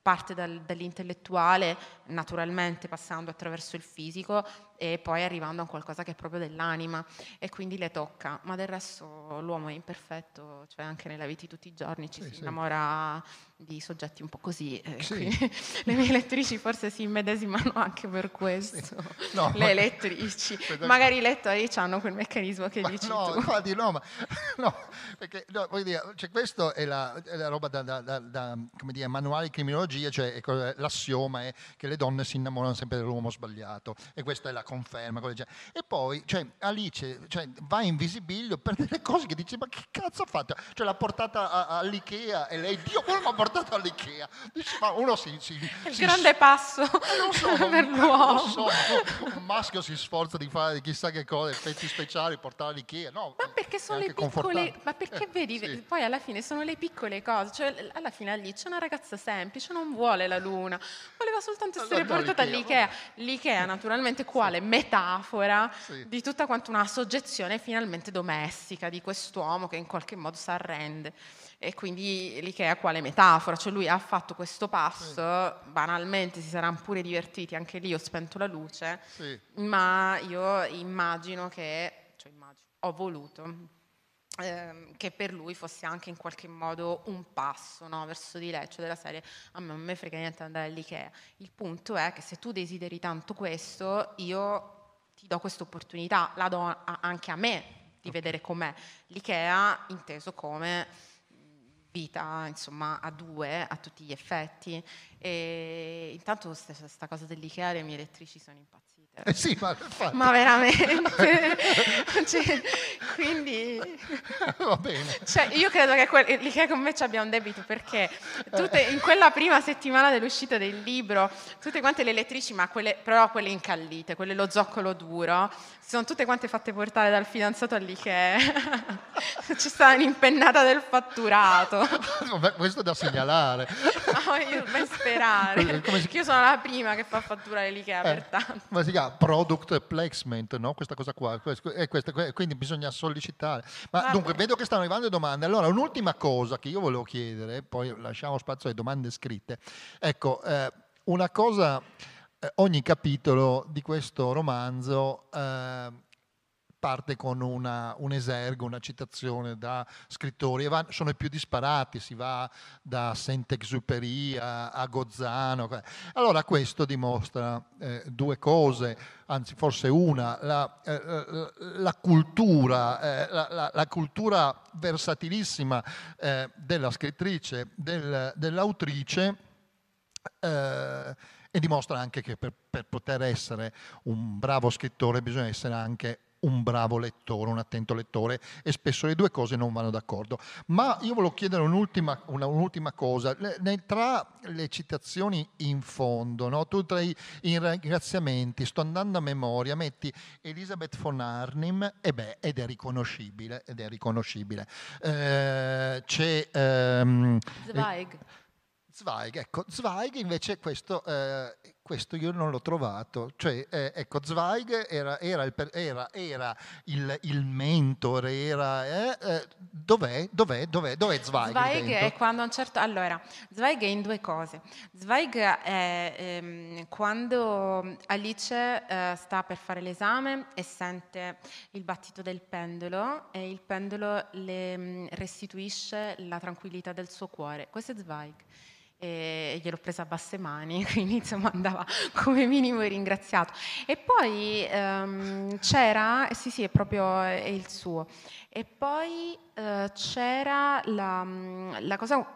[SPEAKER 2] parte dal, dall'intellettuale, naturalmente passando attraverso il fisico e poi arrivando a qualcosa che è proprio dell'anima e quindi le tocca, ma del resto l'uomo è imperfetto, cioè anche nella vita di tutti i giorni ci sì, si innamora di soggetti un po' così, eh, sì. le mie lettrici forse si immedesimano anche per questo, no, le ma... lettrici, magari i lettori hanno fanno quel meccanismo che ma dici no, tu. Infatti no, ma, no,
[SPEAKER 1] perché no, voglio dire, cioè, questo è la, è la roba da, da, da, da, come dire, manuale di criminologia, cioè l'assioma è che le donne si innamorano sempre dell'uomo sbagliato e questa è la conferma. E poi cioè, Alice cioè, va in visibilio per delle cose che dice ma che cazzo ha fatto? Cioè l'ha portata all'Ikea e lei, Dio, come l'ha portata all'Ikea. Dice, ma uno si... si Il si, grande si,
[SPEAKER 2] passo eh, so, per l'uomo. So,
[SPEAKER 1] un maschio si sforza di fare chissà che cosa, effetti speciali, portare l'IKEA. No, ma perché sono le piccole, ma
[SPEAKER 2] perché eh, vedi, sì. poi alla fine sono le piccole cose, cioè alla fine lì c'è una ragazza semplice, non vuole la luna, voleva soltanto essere portata all'IKEA. L'IKEA, L'Ikea naturalmente quale sì. metafora sì. di tutta quanto una soggezione finalmente domestica di quest'uomo che in qualche modo si arrende e quindi l'Ikea quale metafora, cioè lui ha fatto questo passo, sì. banalmente si saranno pure divertiti, anche lì ho spento la luce, sì. ma io immagino che, cioè immagino, ho voluto ehm, che per lui fosse anche in qualche modo un passo no, verso di lei, cioè della serie a me non mi frega niente andare all'Ikea, il punto è che se tu desideri tanto questo, io ti do questa opportunità, la do anche a me di okay. vedere com'è l'Ikea inteso come vita insomma a due a tutti gli effetti e intanto questa cosa dell'Ikea le mie elettrici sono impazzite eh sì, ma, ma veramente. cioè, quindi... Va bene. Cioè, io credo che que- l'Ikea con me ci abbia un debito perché tutte, in quella prima settimana dell'uscita del libro, tutte quante le lettrici, ma quelle, però quelle incallite, quelle lo zoccolo duro, si sono tutte quante fatte portare dal fidanzato all'Ikea. C'è stata un'impennata del fatturato.
[SPEAKER 1] Vabbè, questo è da segnalare
[SPEAKER 2] voglio ben sperare. si... Io sono la prima che fa fatturare l'IKEA, eh, pertanto.
[SPEAKER 1] Ma si chiama product placement, no? Questa cosa qua. Eh, questa, quindi bisogna sollecitare. Ma Vabbè. dunque, vedo che stanno arrivando le domande. Allora, un'ultima cosa che io volevo chiedere, poi lasciamo spazio alle domande scritte. Ecco, eh, una cosa... Eh, ogni capitolo di questo romanzo... Eh, parte con una, un esergo, una citazione da scrittori, e va, sono i più disparati, si va da Saint-Exupéry a, a, Gozzano. Cioè. Allora questo dimostra eh, due cose, anzi forse una, la, eh, eh la cultura, eh, la, la, cultura versatilissima eh, della scrittrice, del, dell'autrice, eh, e dimostra anche che per, per, poter essere un bravo scrittore bisogna essere anche un bravo lettore, un attento lettore e spesso le due cose non vanno d'accordo. Ma io volevo chiedere un'ultima, una, un'ultima cosa, le, tra le citazioni in fondo, no? tu tra i ringraziamenti, sto andando a memoria, metti Elisabeth von Arnim e beh, ed è riconoscibile, ed è riconoscibile. Eh, c'è... Ehm, Zweig. Zweig, ecco, Zweig invece questo... Eh, questo io non l'ho trovato. Cioè, eh, ecco, Zweig era, era, il, era, era il, il, mentore, era... Eh, eh, dov'è, dov'è, dov'è, dov'è Zweig? Zweig dentro? è
[SPEAKER 2] quando un certo... Allora, Zweig è in due cose. Zweig è ehm, quando Alice eh, sta per fare l'esame e sente il battito del pendolo e il pendolo le mm, restituisce la tranquillità del suo cuore. Questo è Zweig e gliel'ho presa a basse mani, quindi insomma andava come minimo ringraziato. E poi ehm, c'era, sì sì è proprio è il suo, e poi eh, c'era la, mm, la cosa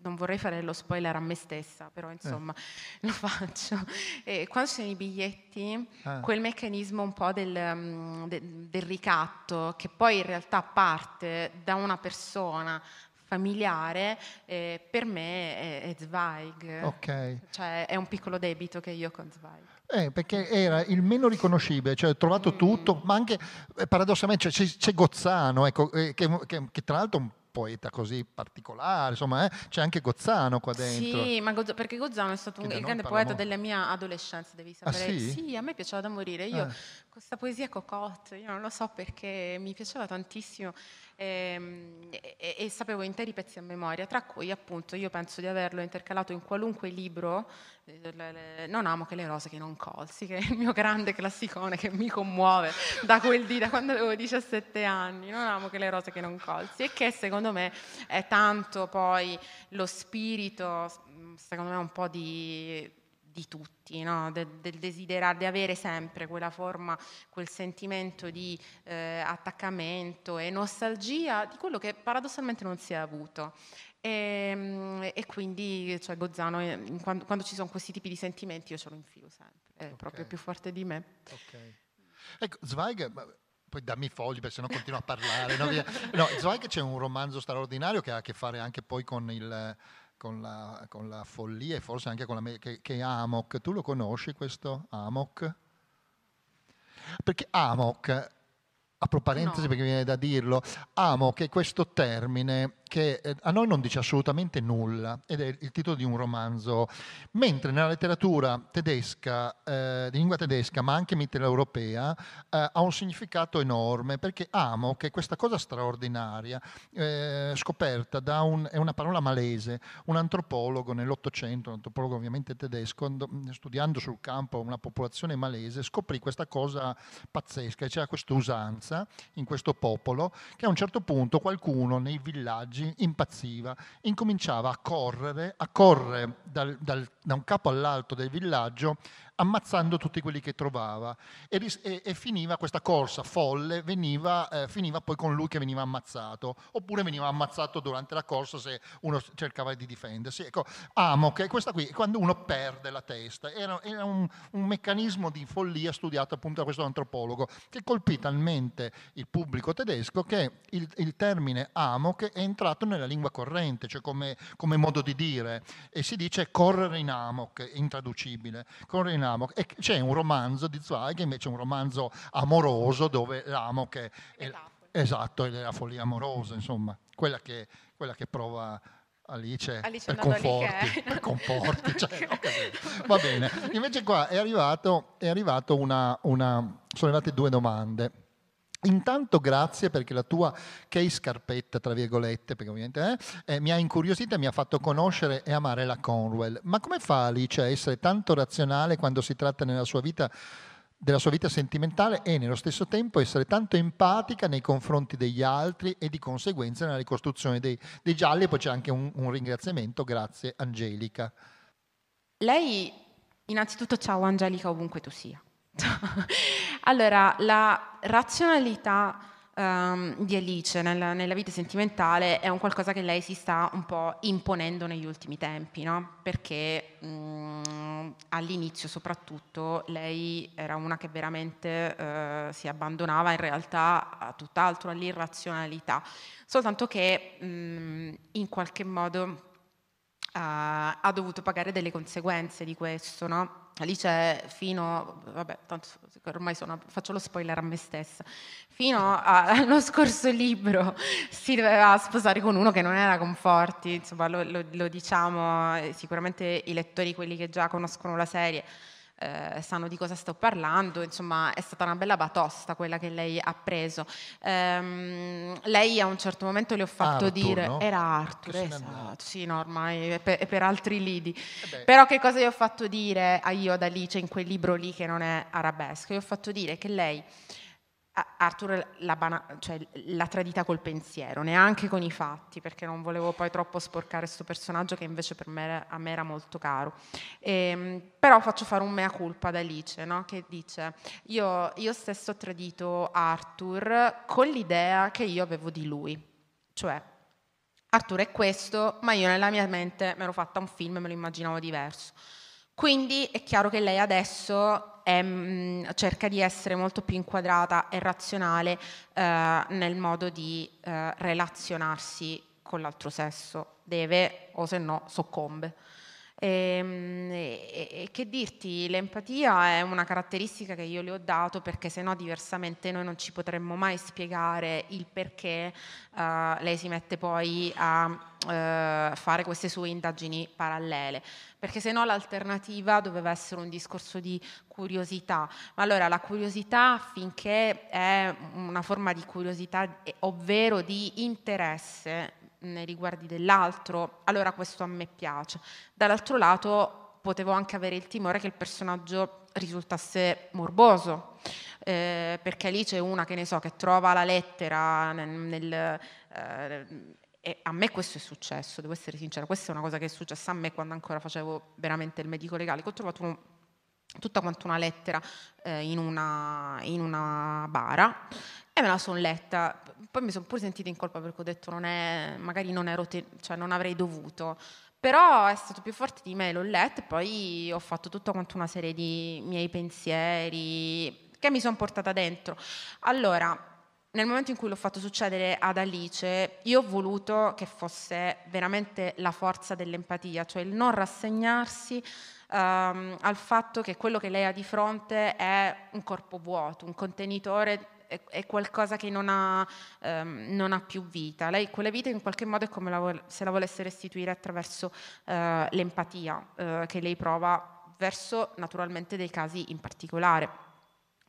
[SPEAKER 2] non vorrei fare lo spoiler a me stessa, però insomma eh. lo faccio. E quando ci sono i biglietti, ah. quel meccanismo un po' del, mm, del, del, ricatto, che poi in realtà parte da una persona familiare, eh, per me è, è Zweig. Okay. Cioè è un piccolo debito che io con Zweig.
[SPEAKER 1] Eh, perché era il meno riconoscibile, cioè ho trovato mm. tutto, ma anche eh, paradossalmente cioè, c'è, c'è, Gozzano, ecco, eh, che, che, che, tra l'altro è un poeta così particolare, insomma eh, c'è anche Gozzano qua dentro.
[SPEAKER 2] Sì, ma Gozz- perché Gozzano è stato un, il grande poeta della mia adolescenza, devi ah, sapere. Ah, sì? sì? a me piaceva da morire, io eh. questa poesia cocotte, io non lo so perché mi piaceva tantissimo ehm, e, e, sapevo interi pezzi a memoria, tra cui appunto io penso di averlo intercalato in qualunque libro, eh, non amo che le rose che non colsi, che è il mio grande classicone che mi commuove da quel dì, da quando avevo 17 anni, non amo che le rose che non colsi e che secondo me è tanto poi lo spirito, secondo me un po' di di tutti, no? De, del desiderare di avere sempre quella forma, quel sentimento di eh, attaccamento e nostalgia di quello che paradossalmente non si è avuto. E, ehm, e quindi cioè, Gozzano, eh, quando, quando, ci sono questi tipi di sentimenti, io ce lo infilo sempre, è okay. proprio più forte di me.
[SPEAKER 1] Okay. Ecco, Zweig, poi dammi fogli perché sennò continuo a parlare. No, no, Zweig c'è un romanzo straordinario che ha a che fare anche poi con il con la, con la, follia e forse anche con la... Me- che, che Amok, tu lo conosci questo Amok? Perché Amok, apro parentesi no. perché viene da dirlo, Amok è questo termine che eh, a noi non dice assolutamente nulla ed è il titolo di un romanzo, mentre nella letteratura tedesca, eh, di lingua tedesca ma anche mitteleuropea, eh, ha un significato enorme perché amo che questa cosa straordinaria eh, scoperta da un, è una parola malese, un antropologo nell'Ottocento, un antropologo ovviamente tedesco, studiando sul campo una popolazione malese, scoprì questa cosa pazzesca, c'era questa usanza in questo popolo che a un certo punto qualcuno nei villaggi impazziva, incominciava a correre, a correre dal, dal, da un capo all'altro del villaggio ammazzando tutti quelli che trovava e, e, e finiva questa corsa folle, veniva, eh, finiva poi con lui che veniva ammazzato, oppure veniva ammazzato durante la corsa se uno cercava di difendersi. Ecco, amo questa qui, quando uno perde la testa, era, era un, un, meccanismo di follia studiato appunto da questo antropologo, che colpì talmente il pubblico tedesco che il, il termine amok è entrato nella lingua corrente, cioè come, come modo di dire, e si dice correre in amok, intraducibile, correre in amok Amok. E c'è un romanzo di Zweig, invece un romanzo amoroso dove l'Amok è, è, esatto, è la follia amorosa, insomma, quella che, quella che prova Alice, Alice per, conforti, Alice. Eh. per conforti, cioè, okay. va bene. Invece qua è, arrivato, è una, una, sono arrivate due domande. Intanto grazie perché la tua case scarpetta, tra virgolette, perché ovviamente eh, eh mi ha incuriosita e mi ha fatto conoscere e amare la Conwell. Ma come fa Alice a essere tanto razionale quando si tratta sua vita, della sua vita sentimentale e nello stesso tempo essere tanto empatica nei confronti degli altri e di conseguenza nella ricostruzione dei, dei gialli? E poi c'è anche un, un ringraziamento, grazie Angelica.
[SPEAKER 2] Lei, innanzitutto ciao Angelica ovunque tu sia allora, la razionalità um, di Alice nella, nella vita sentimentale è un qualcosa che lei si sta un po' imponendo negli ultimi tempi, no? Perché um, all'inizio soprattutto lei era una che veramente uh, si abbandonava in realtà a tutt'altro, all'irrazionalità, soltanto che um, in qualche modo uh, ha dovuto pagare delle conseguenze di questo, no? Alice fino, vabbè, tanto ormai sono, faccio lo spoiler a me stessa, fino allo scorso libro si doveva sposare con uno che non era Conforti, insomma lo, lo, lo diciamo eh, sicuramente i lettori, quelli che già conoscono la serie, eh, sanno di cosa sto parlando, insomma è stata una bella batosta quella che lei ha preso. Ehm, lei a un certo momento le ho fatto Arthur, dire, no? era Arthur, esatto, sì no, ormai è per, altri lidi, eh però che cosa gli ho fatto dire a ah, io ad Alice in quel libro lì che non è arabesco? Gli ho fatto dire che lei Arthur l'ha, bana- cioè, la tradita col pensiero, neanche con i fatti, perché non volevo poi troppo sporcare questo personaggio che invece per me, a me era molto caro. E, ehm, però faccio fare un mea culpa ad Alice, no? che dice, io, io stesso ho tradito Arthur con l'idea che io avevo di lui, cioè Arthur è questo, ma io nella mia mente mi ero fatta un film e me lo immaginavo diverso. Quindi è chiaro che lei adesso ehm, cerca di essere molto più inquadrata e razionale eh, nel modo di eh, relazionarsi con l'altro sesso, deve o se no soccombe. Ehm, e, e, che dirti, l'empatia è una caratteristica che io le ho dato perché sennò diversamente noi non ci potremmo mai spiegare il perché uh, lei si mette poi a uh, fare queste sue indagini parallele, perché sennò l'alternativa doveva essere un discorso di curiosità. Ma allora la curiosità finché è una forma di curiosità, ovvero di interesse nei riguardi dell'altro, allora questo a me piace. Dall'altro lato potevo anche avere il timore che il personaggio risultasse morboso, eh, perché lì c'è una che ne so, che trova la lettera nel... nel eh, e a me questo è successo, devo essere sincera, questa è una cosa che è successa a me quando ancora facevo veramente il medico legale, che ho trovato un, tutta quanto una lettera eh, in, una, in una bara e me la son letta. Poi mi sono pure sentita in colpa perché ho detto non è, magari non, ero te, cioè non avrei dovuto. Però è stato più forte di me, l'ho letta e poi ho fatto tutta quanto una serie di miei pensieri che mi sono portata dentro. Allora, nel momento in cui l'ho fatto succedere ad Alice, io ho voluto che fosse veramente la forza dell'empatia, cioè il non rassegnarsi um, al fatto che quello che lei ha di fronte è un corpo vuoto, un contenitore è, è qualcosa che non ha, ehm, non ha, più vita. Lei quella vita in qualche modo è come la, se la volesse restituire attraverso eh, l'empatia eh, che lei prova verso naturalmente dei casi in particolare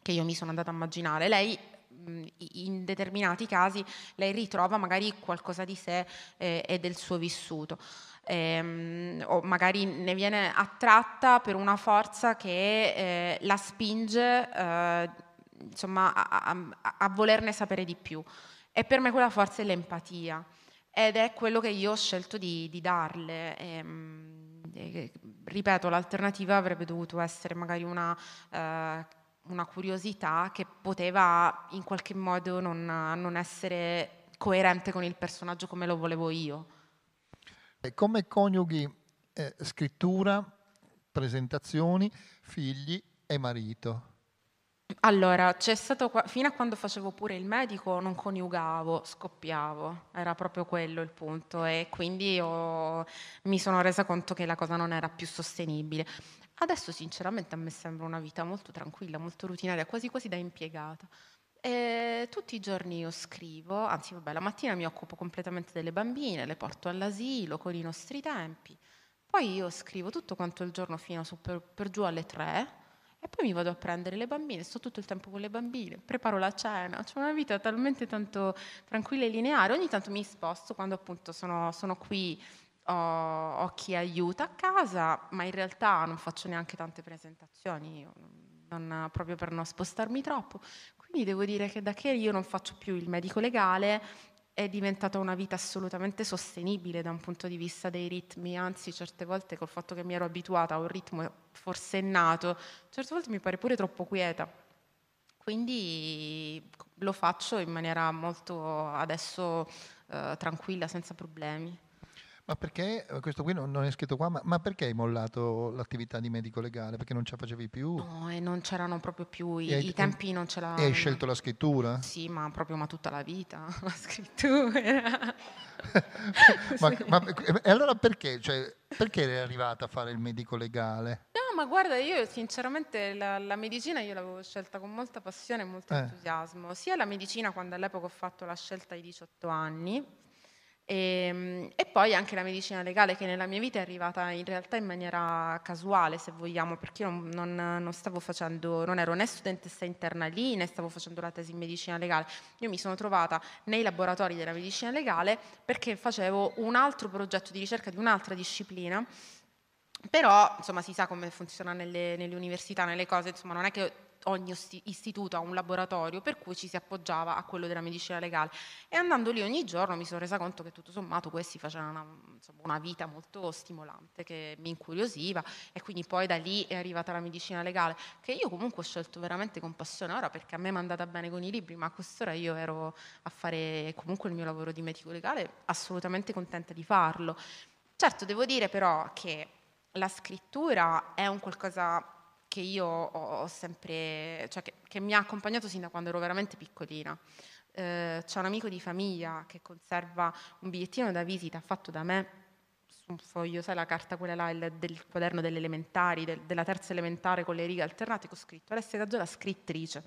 [SPEAKER 2] che io mi sono andata a immaginare. Lei mm, in determinati casi lei ritrova magari qualcosa di sé eh, e del suo vissuto. Ehm, o magari ne viene attratta per una forza che eh, la spinge eh, insomma, a, a, a volerne sapere di più. E per me quella forza è l'empatia ed è quello che io ho scelto di, di darle. Ehm, e, e, ripeto, l'alternativa avrebbe dovuto essere magari una, eh, una curiosità che poteva in qualche modo non, non, essere coerente con il personaggio come lo volevo io.
[SPEAKER 1] come coniughi eh, scrittura, presentazioni, figli e marito?
[SPEAKER 2] Allora, c'è stato qua, fino a quando facevo pure il medico non coniugavo, scoppiavo, era proprio quello il punto e quindi ho, mi sono resa conto che la cosa non era più sostenibile. Adesso sinceramente a me sembra una vita molto tranquilla, molto rutinaria, quasi quasi da impiegata. E tutti i giorni io scrivo, anzi vabbè, la mattina mi occupo completamente delle bambine, le porto all'asilo con i nostri tempi. Poi io scrivo tutto quanto il giorno fino su per, per giù alle tre, e poi mi vado a prendere le bambine, sto tutto il tempo con le bambine, preparo la cena, ho una vita talmente tanto tranquilla e lineare. Ogni tanto mi sposto quando appunto sono, sono qui, ho, ho, chi aiuta a casa, ma in realtà non faccio neanche tante presentazioni, non, proprio per non spostarmi troppo. Quindi devo dire che da che io non faccio più il medico legale, è diventata una vita assolutamente sostenibile da un punto di vista dei ritmi, anzi certe volte col fatto che mi ero abituata a un ritmo forsennato, certe volte mi pare pure troppo quieta. Quindi lo faccio in maniera molto adesso eh, tranquilla, senza problemi.
[SPEAKER 1] Ma perché, eh, questo qui non, è scritto qua, ma, ma, perché hai mollato l'attività di medico legale? Perché non ce la facevi più? No,
[SPEAKER 2] e non c'erano proprio più, i, hai, i tempi non ce l'avevano. E hai scelto
[SPEAKER 1] la scrittura? Sì,
[SPEAKER 2] ma proprio ma tutta la vita, la scrittura. ma, sì. ma,
[SPEAKER 1] e allora perché? Cioè, perché eri arrivata a fare il medico legale?
[SPEAKER 2] No, ma guarda, io sinceramente la, la medicina io l'avevo scelta con molta passione e molto eh. entusiasmo. Sia la medicina quando all'epoca ho fatto la scelta ai 18 anni, e, ehm, e, poi anche la medicina legale che nella mia vita è arrivata in realtà in maniera casuale, se vogliamo, perché io non, non, stavo facendo, non ero né studentessa interna lì, né stavo facendo la tesi in medicina legale. Io mi sono trovata nei laboratori della medicina legale perché facevo un altro progetto di ricerca di un'altra disciplina. Però, insomma, si sa come funziona nelle, nelle università, nelle cose, insomma, non è che ogni istituto ha un laboratorio, per cui ci si appoggiava a quello della medicina legale. E andando lì ogni giorno mi sono resa conto che tutto sommato questi facevano una, insomma, una vita molto stimolante, che mi incuriosiva e quindi poi da lì è arrivata la medicina legale, che io comunque ho scelto veramente con passione ora perché a me è andata bene con i libri, ma a quest'ora io ero a fare comunque il mio lavoro di medico legale assolutamente contenta di farlo. Certo, devo dire però che la scrittura è un qualcosa che io ho, sempre, cioè che, che, mi ha accompagnato sin da quando ero veramente piccolina. Eh, c'è un amico di famiglia che conserva un bigliettino da visita fatto da me su un foglio, sai la carta quella là, il, del quaderno delle elementari, del, della terza elementare con le righe alternate, con scritto Alessia Gaggiola, scrittrice.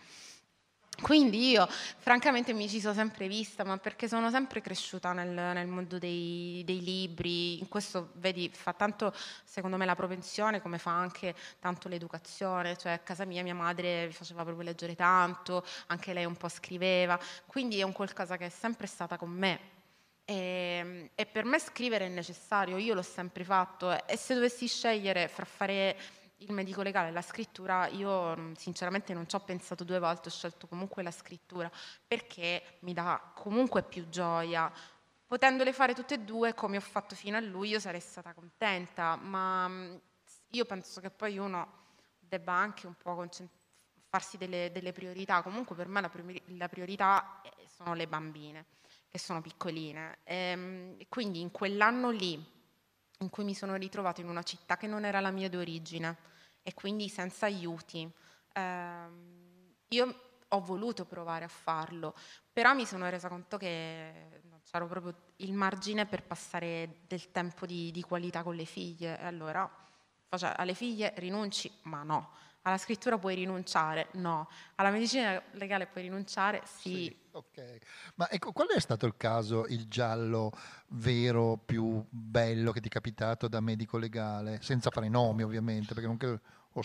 [SPEAKER 2] Quindi io francamente mi ci sono sempre vista, ma perché sono sempre cresciuta nel, nel mondo dei, dei, libri, in questo vedi fa tanto secondo me la propensione come fa anche tanto l'educazione, cioè a casa mia mia madre vi faceva proprio leggere tanto, anche lei un po' scriveva, quindi è un qualcosa che è sempre stata con me. E, ehm, e per me scrivere è necessario, io l'ho sempre fatto e se dovessi scegliere fra fare il medico legale e la scrittura, io mm, sinceramente non ci ho pensato due volte, ho scelto comunque la scrittura perché mi dà comunque più gioia. Potendole fare tutte e due come ho fatto fino a luglio sarei stata contenta, ma mm, io penso che poi uno debba anche un po' farsi delle, delle priorità, comunque per me la, priori- la priorità eh, sono le bambine che sono piccoline. Ehm, e quindi in quell'anno lì in cui mi sono ritrovato in una città che non era la mia d'origine, e quindi senza aiuti. Eh, io ho voluto provare a farlo, però mi sono resa conto che non c'era proprio il margine per passare del tempo di, di qualità con le figlie e allora alle figlie rinunci, ma no alla scrittura puoi rinunciare? No. Alla medicina legale puoi rinunciare? Sì. sì
[SPEAKER 1] ok. Ma ecco, qual è stato il caso, il giallo vero, più bello che ti è capitato da medico legale? Senza fare nomi, ovviamente, perché non credo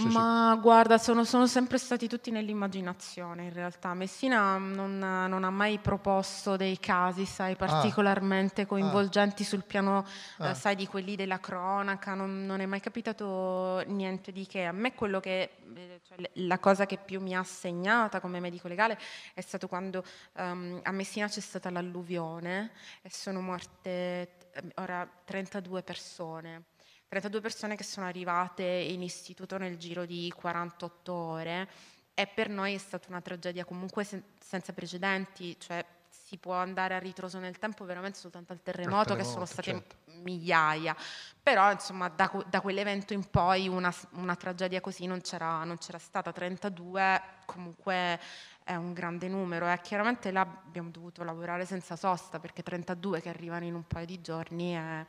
[SPEAKER 1] ma
[SPEAKER 2] si... guarda, sono, sono, sempre stati tutti nell'immaginazione in realtà. Messina mm, non, non ha mai proposto dei casi, sai, ah. particolarmente ah. coinvolgenti ah. sul piano, eh, ah. eh, sai, di quelli della cronaca, non, non, è mai capitato niente di che. A me quello che, eh, cioè, la cosa che più mi ha segnata come medico legale è stato quando um, a Messina c'è stata l'alluvione e sono morte ora 32 persone 32 persone che sono arrivate in istituto nel giro di 48 ore e per noi è stata una tragedia comunque sen- senza precedenti, cioè si può andare a ritroso nel tempo veramente soltanto al terremoto, terremoto che sono state certo. migliaia, però insomma da, da quell'evento in poi una, una tragedia così non c'era, non c'era, stata, 32 comunque è un grande numero e eh, chiaramente là abbiamo dovuto lavorare senza sosta perché 32 che arrivano in un paio di giorni è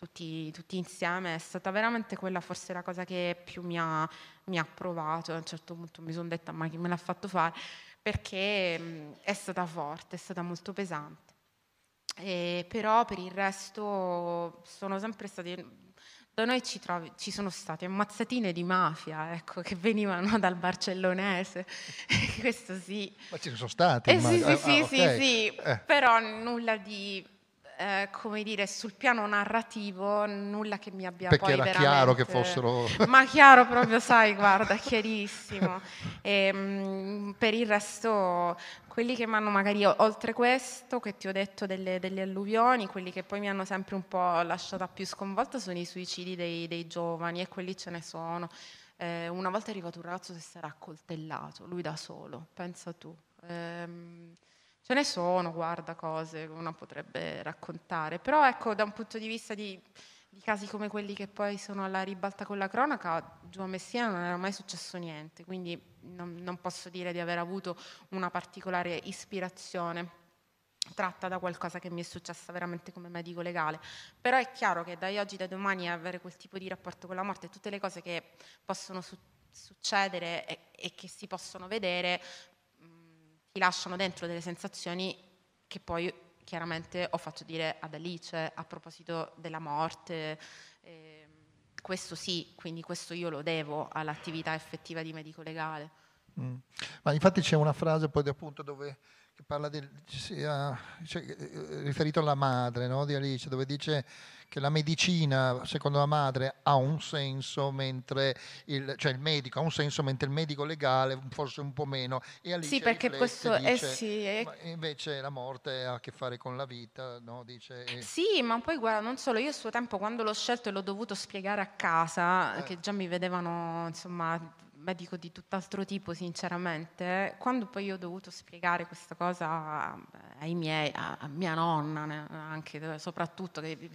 [SPEAKER 2] tutti, tutti, insieme, è stata veramente quella forse la cosa che più mi ha, mi ha provato, a un certo punto mi sono detta ma chi me l'ha fatto fare, perché è stata forte, è stata molto pesante. E però per il resto sono sempre stati da noi ci, trovi, ci, sono state ammazzatine di mafia ecco, che venivano dal barcellonese, questo sì.
[SPEAKER 1] Ma ci sono state? Eh, sì, sì, sì, ah, ah sì, okay. sì. Eh.
[SPEAKER 2] però nulla di eh, come dire, sul piano narrativo nulla che mi abbia Perché poi era veramente... chiaro che fossero... Ma chiaro proprio, sai, guarda, chiarissimo. E, ehm, mh, per il resto, quelli che mi hanno magari, oltre questo che ti ho detto delle, delle, alluvioni, quelli che poi mi hanno sempre un po' lasciata più sconvolta sono i suicidi dei, dei giovani e quelli ce ne sono. Eh, una volta è arrivato un ragazzo che si era accoltellato, lui da solo, pensa tu. Eh, Ce ne sono, guarda, cose che uno potrebbe raccontare, però ecco, da un punto di vista di, di casi come quelli che poi sono alla ribalta con la cronaca, giù a Messina non era mai successo niente, quindi non, non posso dire di aver avuto una particolare ispirazione tratta da qualcosa che mi è successa veramente come medico legale. Però è chiaro che da oggi, da domani, avere quel tipo di rapporto con la morte e tutte le cose che possono succedere succedere e, e, che si possono vedere ti lasciano dentro delle sensazioni che poi chiaramente ho fatto dire ad Alice a proposito della morte. Eh, questo sì, quindi questo io lo devo all'attività effettiva di medico legale.
[SPEAKER 1] Mm. Ma infatti c'è una frase poi appunto dove parla del, cioè, eh, cioè eh, riferito alla madre no, di Alice, dove dice che la medicina, secondo la madre, ha un senso, mentre il, cioè il medico ha un senso, mentre il medico legale forse un po' meno. E Alice sì, perché questo dice, eh sì, è... Invece la morte ha a che fare con la vita, no? Dice, eh. Sì,
[SPEAKER 2] ma poi guarda, non solo, io a suo tempo quando l'ho scelto e l'ho dovuto spiegare a casa, eh. che già mi vedevano, insomma beh, dico di tutt'altro tipo sinceramente, quando poi io ho dovuto spiegare questa cosa eh, ai miei, a, a mia nonna anche, eh, soprattutto, che, che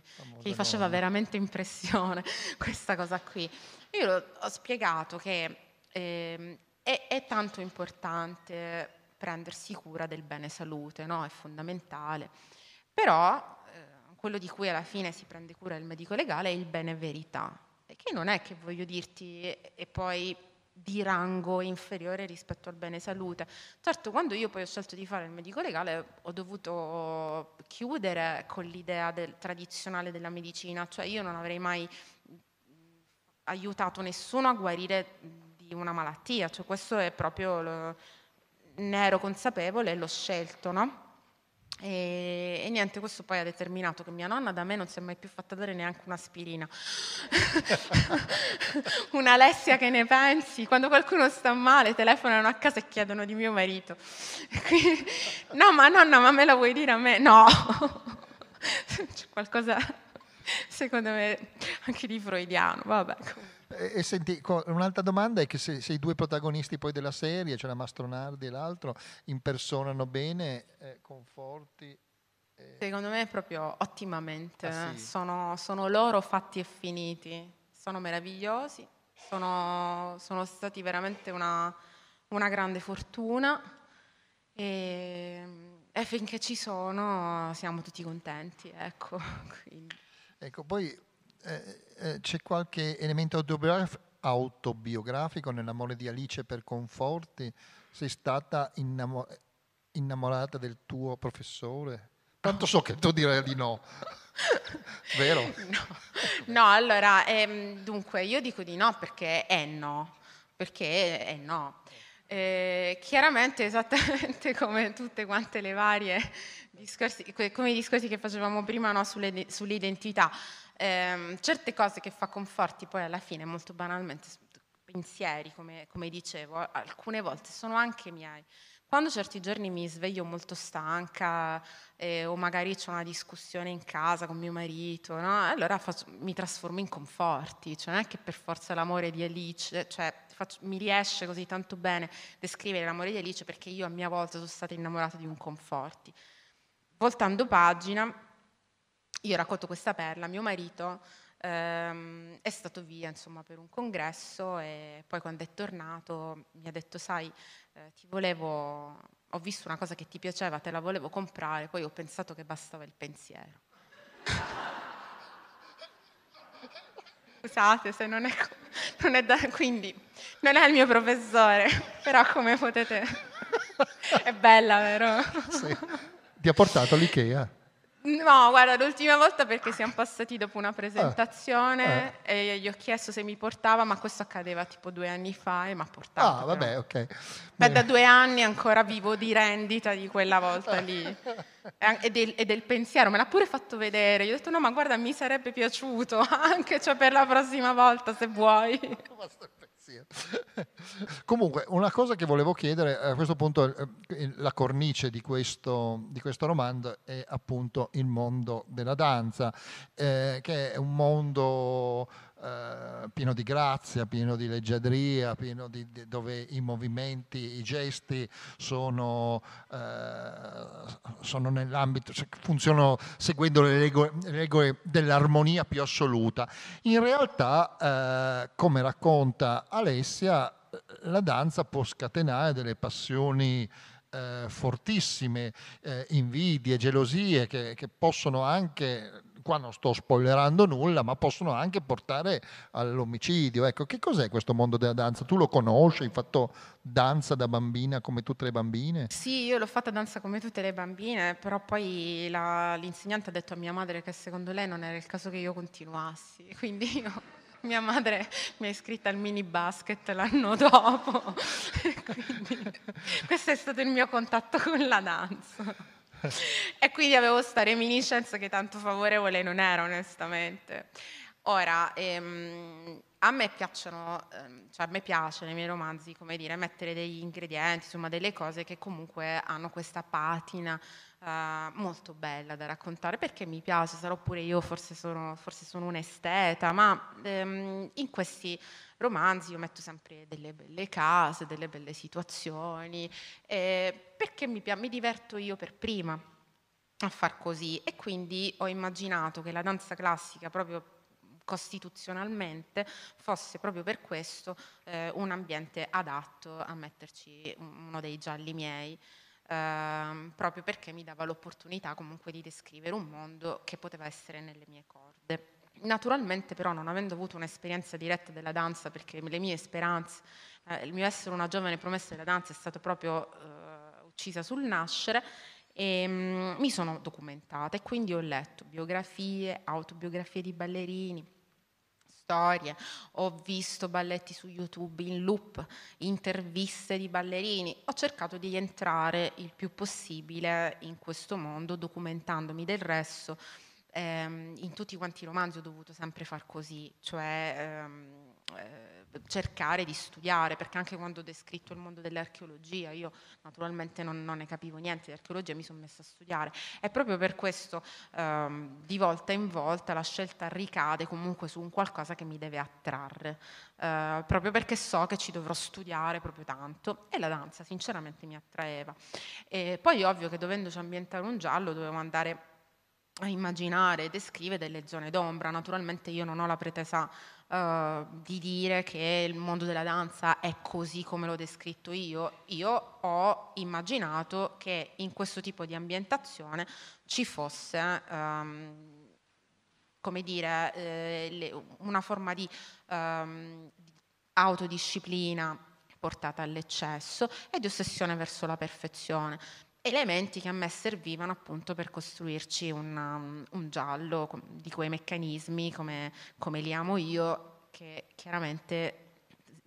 [SPEAKER 2] gli faceva nonna. veramente impressione questa cosa qui, io ho spiegato che eh, è, è tanto importante prendersi cura del bene salute, no? è fondamentale, però eh, quello di cui alla fine si prende cura il medico legale è il bene verità, che non è che voglio dirti e poi di rango inferiore rispetto al bene salute. Certo, quando io poi ho scelto di fare il medico legale ho dovuto chiudere con l'idea del, tradizionale della medicina, cioè io non avrei mai aiutato nessuno a guarire di una malattia, cioè questo è proprio, lo, ne ero consapevole e l'ho scelto, no? E, e, niente, questo poi ha determinato che mia nonna da me non si è mai più fatta dare neanche un'aspirina. Un'Alessia che ne pensi? Quando qualcuno sta male telefonano a casa e chiedono di mio marito. no, ma nonna, ma me la vuoi dire a me? No! C'è qualcosa, secondo me, anche di freudiano, vabbè.
[SPEAKER 1] E, e senti, un'altra domanda è che se, se, i due protagonisti poi della serie, cioè la Mastronardi e l'altro, impersonano bene eh, Conforti Secondo
[SPEAKER 2] me proprio ottimamente, ah, sì. Eh. sono, sono, loro fatti e finiti, sono meravigliosi, sono, sono stati veramente una, una grande fortuna e, e, finché ci sono siamo tutti contenti. Ecco, ecco
[SPEAKER 1] poi eh, eh, eh, c'è qualche elemento autobiografico nell'amore di Alice per Conforti? Sei stata innamor- innamorata del tuo professore? Tanto so che tu direi di no. Vero? No,
[SPEAKER 2] no allora, ehm, dunque, io dico di no perché è no, perché è no. Eh, chiaramente esattamente come tutte quante le varie discorsi, come i discorsi che facevamo prima no, sulle, sull'identità, Ehm, certe cose che fa conforti poi alla fine, molto banalmente, pensieri, come, come dicevo, alcune volte sono anche miei. Quando certi giorni mi sveglio molto stanca eh, o magari c'è una discussione in casa con mio marito, no? allora faccio, mi trasformo in conforti, cioè non è che per forza l'amore di Alice, cioè faccio, mi riesce così tanto bene descrivere l'amore di Alice perché io a mia volta sono stata innamorata di un conforti. Voltando pagina, io ho raccolto questa perla, mio marito ehm, è stato via insomma, per un congresso e poi quando è tornato mi ha detto sai eh, ti volevo, ho visto una cosa che ti piaceva, te la volevo comprare, poi ho pensato che bastava il pensiero. Scusate se non è, non è da, quindi non è il mio professore, però come potete... è bella, vero? Sì.
[SPEAKER 1] Ti ha portato all'IKEA.
[SPEAKER 2] No, guarda, l'ultima volta perché siamo passati dopo una ah, presentazione ah, eh. e gli ho chiesto se mi portava, ma questo accadeva tipo due anni fa e mi ha portato.
[SPEAKER 1] Ah, però. vabbè, ok. Beh, da
[SPEAKER 2] due anni ancora vivo di rendita di quella volta lì e del, e del pensiero, me l'ha pure fatto vedere. Gli ho detto no, ma guarda, mi sarebbe piaciuto anche cioè, per la prossima volta se vuoi.
[SPEAKER 1] Basta. Grazie. Comunque, una cosa che volevo chiedere, a questo punto eh, la cornice di questo, di questo romanzo è appunto il mondo della danza, eh, che è un mondo eh, pieno di grazia, pieno di leggiadria, pieno di, di, dove i movimenti, i gesti sono, eh, sono nell'ambito, funzionano seguendo le regole, le regole, dell'armonia più assoluta. In realtà, eh, come racconta Alessia, eh, la danza può scatenare delle passioni eh, fortissime, invidie, gelosie che, che possono anche qua non sto spoilerando nulla, ma possono anche portare all'omicidio. Ecco, che cos'è questo mondo della danza? Tu lo conosci? Hai fatto danza da bambina come tutte le bambine?
[SPEAKER 2] Sì, io l'ho fatta danza come tutte le bambine, però poi la, l'insegnante ha detto a mia madre che secondo lei non era il caso che io continuassi, quindi io mia madre mi ha iscritta al mini basket l'anno dopo. Quindi, questo è stato il mio contatto con la danza. e quindi avevo questa reminiscenza che tanto favorevole non era onestamente. Ora, ehm, a me piacciono, ehm, cioè a me piace nei miei romanzi, come dire, mettere degli ingredienti, insomma delle cose che comunque hanno questa patina eh, molto bella da raccontare perché mi piace, sarò pure io, forse sono, forse sono un'esteta, ma ehm, in questi romanzi io metto sempre delle belle case, delle belle situazioni, eh, perché mi, mi diverto io per prima a far così e quindi ho immaginato che la danza classica proprio costituzionalmente fosse proprio per questo eh, un ambiente adatto a metterci uno dei gialli miei ehm, proprio perché mi dava l'opportunità comunque di descrivere un mondo che poteva essere nelle mie corde. Naturalmente però non avendo avuto un'esperienza diretta della danza, perché le mie speranze, eh, il mio essere una giovane promessa della danza è stato proprio eh, uccisa sul nascere, e, ehm, mh, mi sono documentata e quindi ho letto biografie, autobiografie di ballerini, storie, ho visto balletti su YouTube in loop, interviste di ballerini, ho cercato di entrare il più possibile in questo mondo documentandomi del resto. Ehm, in tutti quanti i romanzi ho dovuto sempre far così, cioè ehm, eh, cercare di studiare, perché anche quando ho descritto il mondo dell'archeologia, io naturalmente non, non ne capivo niente di archeologia, mi sono messa a studiare. E proprio per questo ehm, di volta in volta la scelta ricade comunque su un qualcosa che mi deve attrarre, eh, proprio perché so che ci dovrò studiare proprio tanto e la danza sinceramente mi attraeva. E poi ovvio che dovendoci ambientare un giallo dovevo andare a immaginare e descrivere delle zone d'ombra. Naturalmente io non ho la pretesa Uh, di dire che il mondo della danza è così come l'ho descritto io, io ho immaginato che in questo tipo di ambientazione ci fosse um, come dire, eh, le, una forma di um, autodisciplina portata all'eccesso e di ossessione verso la perfezione elementi che a me servivano appunto per costruirci un, um, un giallo di quei meccanismi come, come, li amo io che chiaramente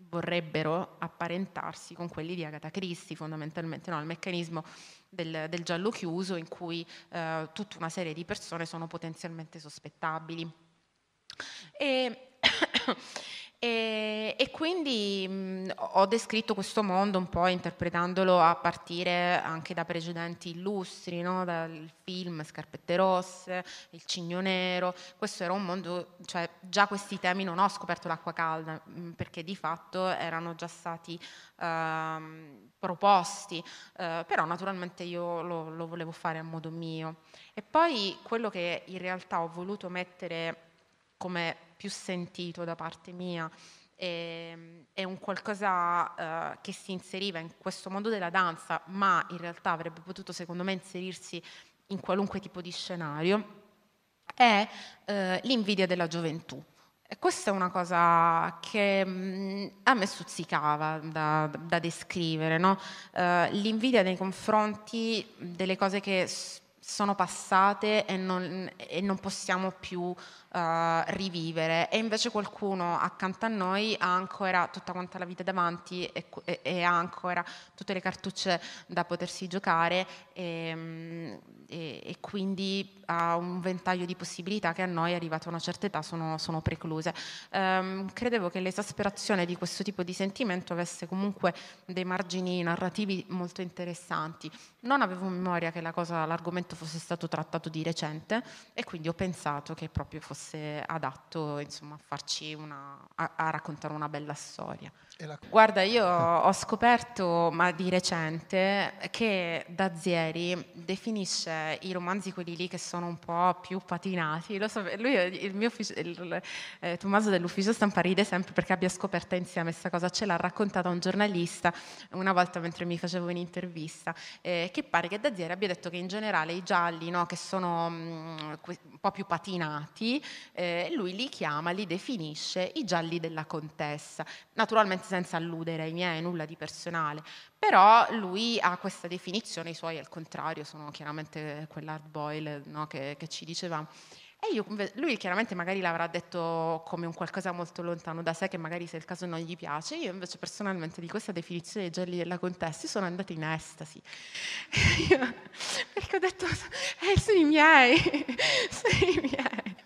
[SPEAKER 2] vorrebbero apparentarsi con quelli di Agatha Christie fondamentalmente no? il meccanismo del, del, giallo chiuso in cui eh, tutta una serie di persone sono potenzialmente sospettabili e e, e quindi mh, ho descritto questo mondo un po' interpretandolo a partire anche da precedenti illustri, no? dal film Scarpette Rosse, Il Cigno Nero, questo era un mondo, cioè già questi temi non ho scoperto l'acqua calda mh, perché di fatto erano già stati ehm, proposti, eh, però naturalmente io lo, lo volevo fare a modo mio. E poi quello che in realtà ho voluto mettere come più sentito da parte mia e, ehm, è un qualcosa eh, che si inseriva in questo mondo della danza, ma in realtà avrebbe potuto secondo me inserirsi in qualunque tipo di scenario, è eh, l'invidia della gioventù. E questa è una cosa che mh, mm, a me stuzzicava da, da descrivere, no? eh, l'invidia nei confronti delle cose che sono passate e non, e non possiamo più uh, rivivere e invece qualcuno accanto a noi ha ancora tutta quanta la vita davanti e, e, e ha ancora tutte le cartucce da potersi giocare e, ehm, e, e, quindi ha un ventaglio di possibilità che a noi arrivato a una certa età sono, sono precluse. Um, credevo che l'esasperazione di questo tipo di sentimento avesse comunque dei margini narrativi molto interessanti. Non avevo memoria che la cosa, l'argomento fosse stato trattato di recente e quindi ho pensato che proprio fosse adatto insomma, a, farci una, a, a raccontare una bella storia. La... Guarda, io ho scoperto, ma di recente, che Dazieri definisce i romanzi quelli lì che sono un po' più patinati. Lo So, lui, il mio ufficio, il, eh, Tommaso dell'ufficio stampa ride sempre perché abbia scoperto insieme questa cosa. Ce l'ha raccontata un giornalista una volta mentre mi facevo un'intervista, eh, che pare che Dazieri abbia detto che in generale i gialli, no, che sono mh, mm, un po' più patinati, eh, lui li chiama, li definisce i gialli della contessa. Naturalmente senza alludere ai miei, nulla di personale, però lui ha questa definizione, i suoi al contrario sono chiaramente quell'hard boil no, che, che, ci diceva. E io, lui chiaramente magari l'avrà detto come un qualcosa molto lontano da sé, che magari se il caso non gli piace. Io invece personalmente di questa definizione dei gelli della contessa sono andata in estasi. perché ho detto, eh, sono i miei, sono i miei.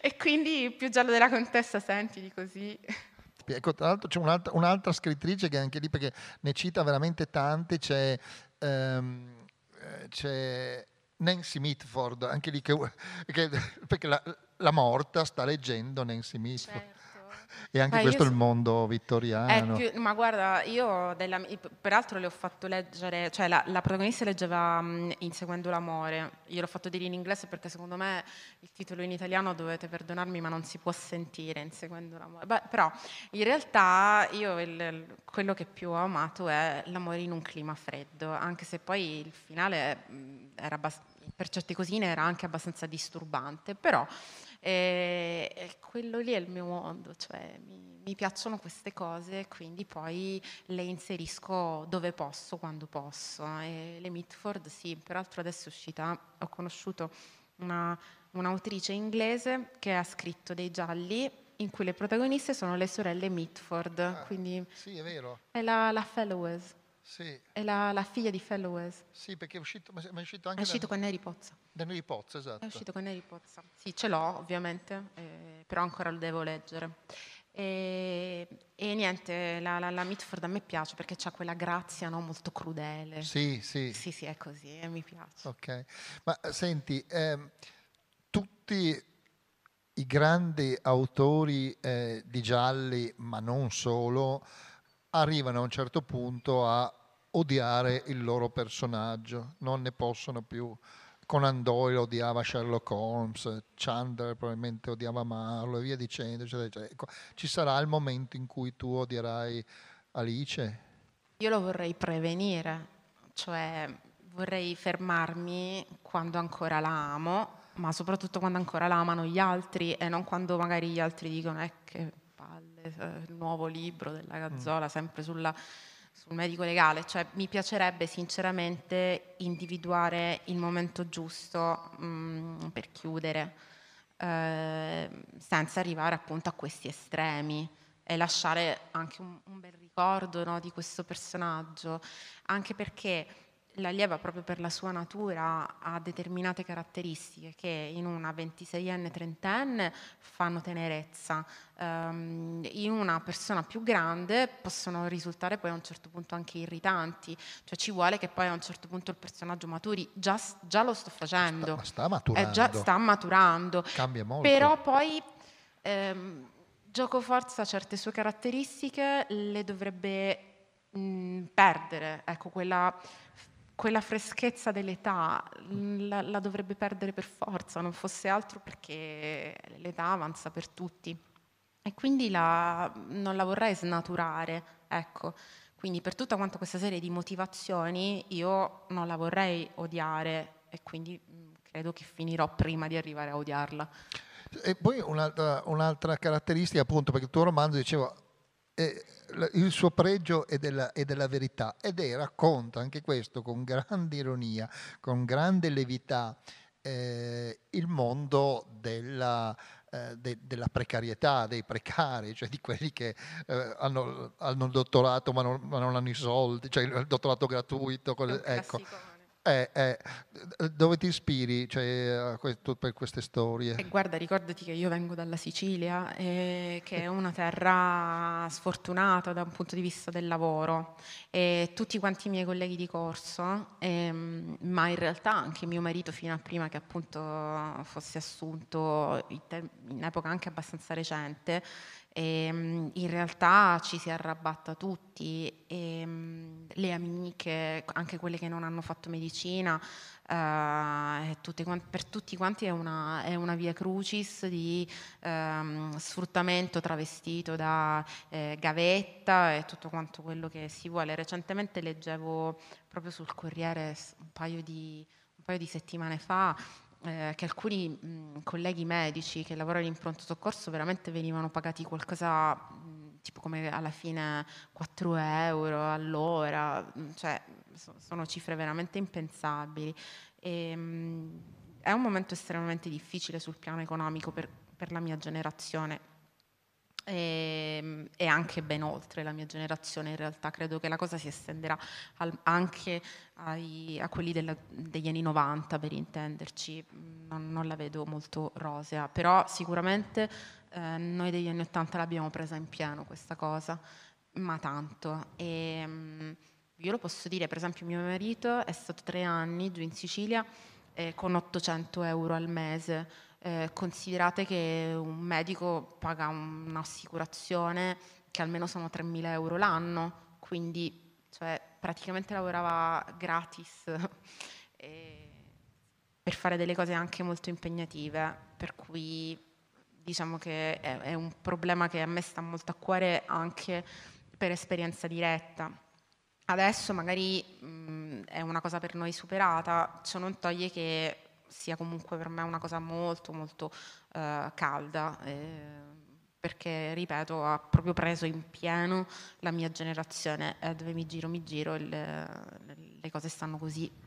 [SPEAKER 2] E quindi più giallo della contessa senti di così.
[SPEAKER 1] Ecco, tra l'altro c'è un'altra, un'altra, scrittrice che anche lì, perché ne cita veramente tante, c'è, ehm, eh, c'è Nancy Mitford, anche lì che, che perché la, la, morta sta leggendo Nancy Mitford. Certo
[SPEAKER 2] e anche ma ah, questo è il
[SPEAKER 1] mondo vittoriano. Più,
[SPEAKER 2] ma guarda, io della, peraltro le ho fatto leggere, cioè la, la protagonista leggeva mh, mm, Inseguendo l'amore, io l'ho fatto dire in inglese perché secondo me il titolo in italiano dovete perdonarmi ma non si può sentire Inseguendo l'amore. Beh, però in realtà io il, quello che più ho amato è l'amore in un clima freddo, anche se poi il finale mm, era abbast- per certe cosine era anche abbastanza disturbante, però e, e quello lì è il mio mondo, cioè mi, mi piacciono queste cose, quindi poi le inserisco dove posso, quando posso. E le Mitford, sì, peraltro adesso è uscita, ho conosciuto una, un'autrice inglese che ha scritto dei gialli in cui le protagoniste sono le sorelle Mitford, ah, quindi
[SPEAKER 1] sì, è, vero.
[SPEAKER 2] è la, la Fellows. Sì. È la, la, figlia di Fellowes.
[SPEAKER 1] Sì, perché è uscito, ma è uscito anche... È uscito da, con Neri Pozza. Da Neri Pozza, esatto. È uscito con
[SPEAKER 2] Neri Pozza. Sì, ce l'ho ovviamente, eh, però ancora lo devo leggere. E, e niente, la, la, la, Mitford a me piace perché ha quella grazia no, molto crudele. Sì, sì. Sì, sì, è così, e mi piace.
[SPEAKER 1] Ok, ma senti, eh, tutti i grandi autori eh, di gialli, ma non solo, arrivano a un certo punto a odiare il loro personaggio, non ne possono più. Conan Doyle odiava Sherlock Holmes, Chandler probabilmente odiava Marlo e via dicendo. Eccetera, eccetera. Ecco, ci sarà il momento in cui tu odierai Alice?
[SPEAKER 2] Io lo vorrei prevenire, cioè vorrei fermarmi quando ancora la amo, ma soprattutto quando ancora la amano gli altri e non quando magari gli altri dicono eh, che eh, il nuovo libro della mm. Gazzola, mm. sempre sulla, sul medico legale, cioè mi piacerebbe sinceramente individuare il momento giusto mh, mm, per chiudere, eh, senza arrivare appunto a questi estremi e lasciare anche un, un bel ricordo no, di questo personaggio, anche perché la lieva proprio per la sua natura ha determinate caratteristiche che in una 26enne, 30enne fanno tenerezza, um, in una persona più grande possono risultare poi a un certo punto anche irritanti, cioè ci vuole che poi a un certo punto il personaggio maturi, già, già lo sto facendo, sta, sta maturando, eh, già sta maturando, cambia molto. Però poi... Ehm, gioco forza certe sue caratteristiche le dovrebbe mh, perdere, ecco quella quella freschezza dell'età mm, la, la, dovrebbe perdere per forza, non fosse altro perché l'età avanza per tutti. E quindi la, non la vorrei snaturare, ecco. Quindi per tutta questa serie di motivazioni io non la vorrei odiare e quindi mm, credo che finirò prima di arrivare a odiarla.
[SPEAKER 1] E poi un'altra, un'altra caratteristica, appunto, perché il tuo romanzo dicevo eh, il suo pregio e della, è della, verità ed è, racconta anche questo con grande ironia, con grande levità, eh, il mondo della, eh, de, della, precarietà, dei precari, cioè di quelli che eh, hanno, hanno, il dottorato ma non, ma non, hanno i soldi, cioè il dottorato gratuito. Quel, ecco. Eh. Eh, eh, dove ti ispiri cioè, questo, per queste storie? E eh,
[SPEAKER 2] guarda, ricordati che io vengo dalla Sicilia, eh, che è una terra sfortunata da un punto di vista del lavoro. E tutti quanti i miei colleghi di corso, ehm, ma in realtà anche mio marito fino a prima che appunto fosse assunto in, te- in epoca anche abbastanza recente, e, ehm, in realtà ci si arrabatta tutti, e, ehm, le amiche, anche quelle che non hanno fatto medicina, eh, tutte, per tutti quanti è una, è una via crucis di ehm, sfruttamento travestito da eh, gavetta e tutto quanto quello che si vuole. Recentemente leggevo proprio sul Corriere un paio di, un paio di settimane fa eh, che alcuni mh, colleghi medici che lavorano in pronto soccorso veramente venivano pagati qualcosa mh, tipo come alla fine 4 euro all'ora, mh, cioè so, sono cifre veramente impensabili. E, ehm, è un momento estremamente difficile sul piano economico per, per la mia generazione e, ehm, e, anche ben oltre la mia generazione in realtà, credo che la cosa si estenderà al, anche ai, a quelli della, degli anni 90 per intenderci, non, non, la vedo molto rosea, però sicuramente eh, noi degli anni 80 l'abbiamo presa in pieno questa cosa, ma tanto. E, ehm, io lo posso dire, per esempio mio marito è stato tre anni giù in Sicilia eh, con 800 euro al mese eh, considerate che un medico paga un'assicurazione che almeno sono 3.000 euro l'anno, quindi cioè, praticamente lavorava gratis eh, per fare delle cose anche molto impegnative, per cui diciamo che è, è un problema che a me sta molto a cuore anche per esperienza diretta. Adesso magari mh, mm, è una cosa per noi superata, ciò non toglie che sia comunque per me una cosa molto molto eh, calda eh, perché ripeto ha proprio preso in pieno la mia generazione eh, dove mi giro mi giro il, le cose stanno così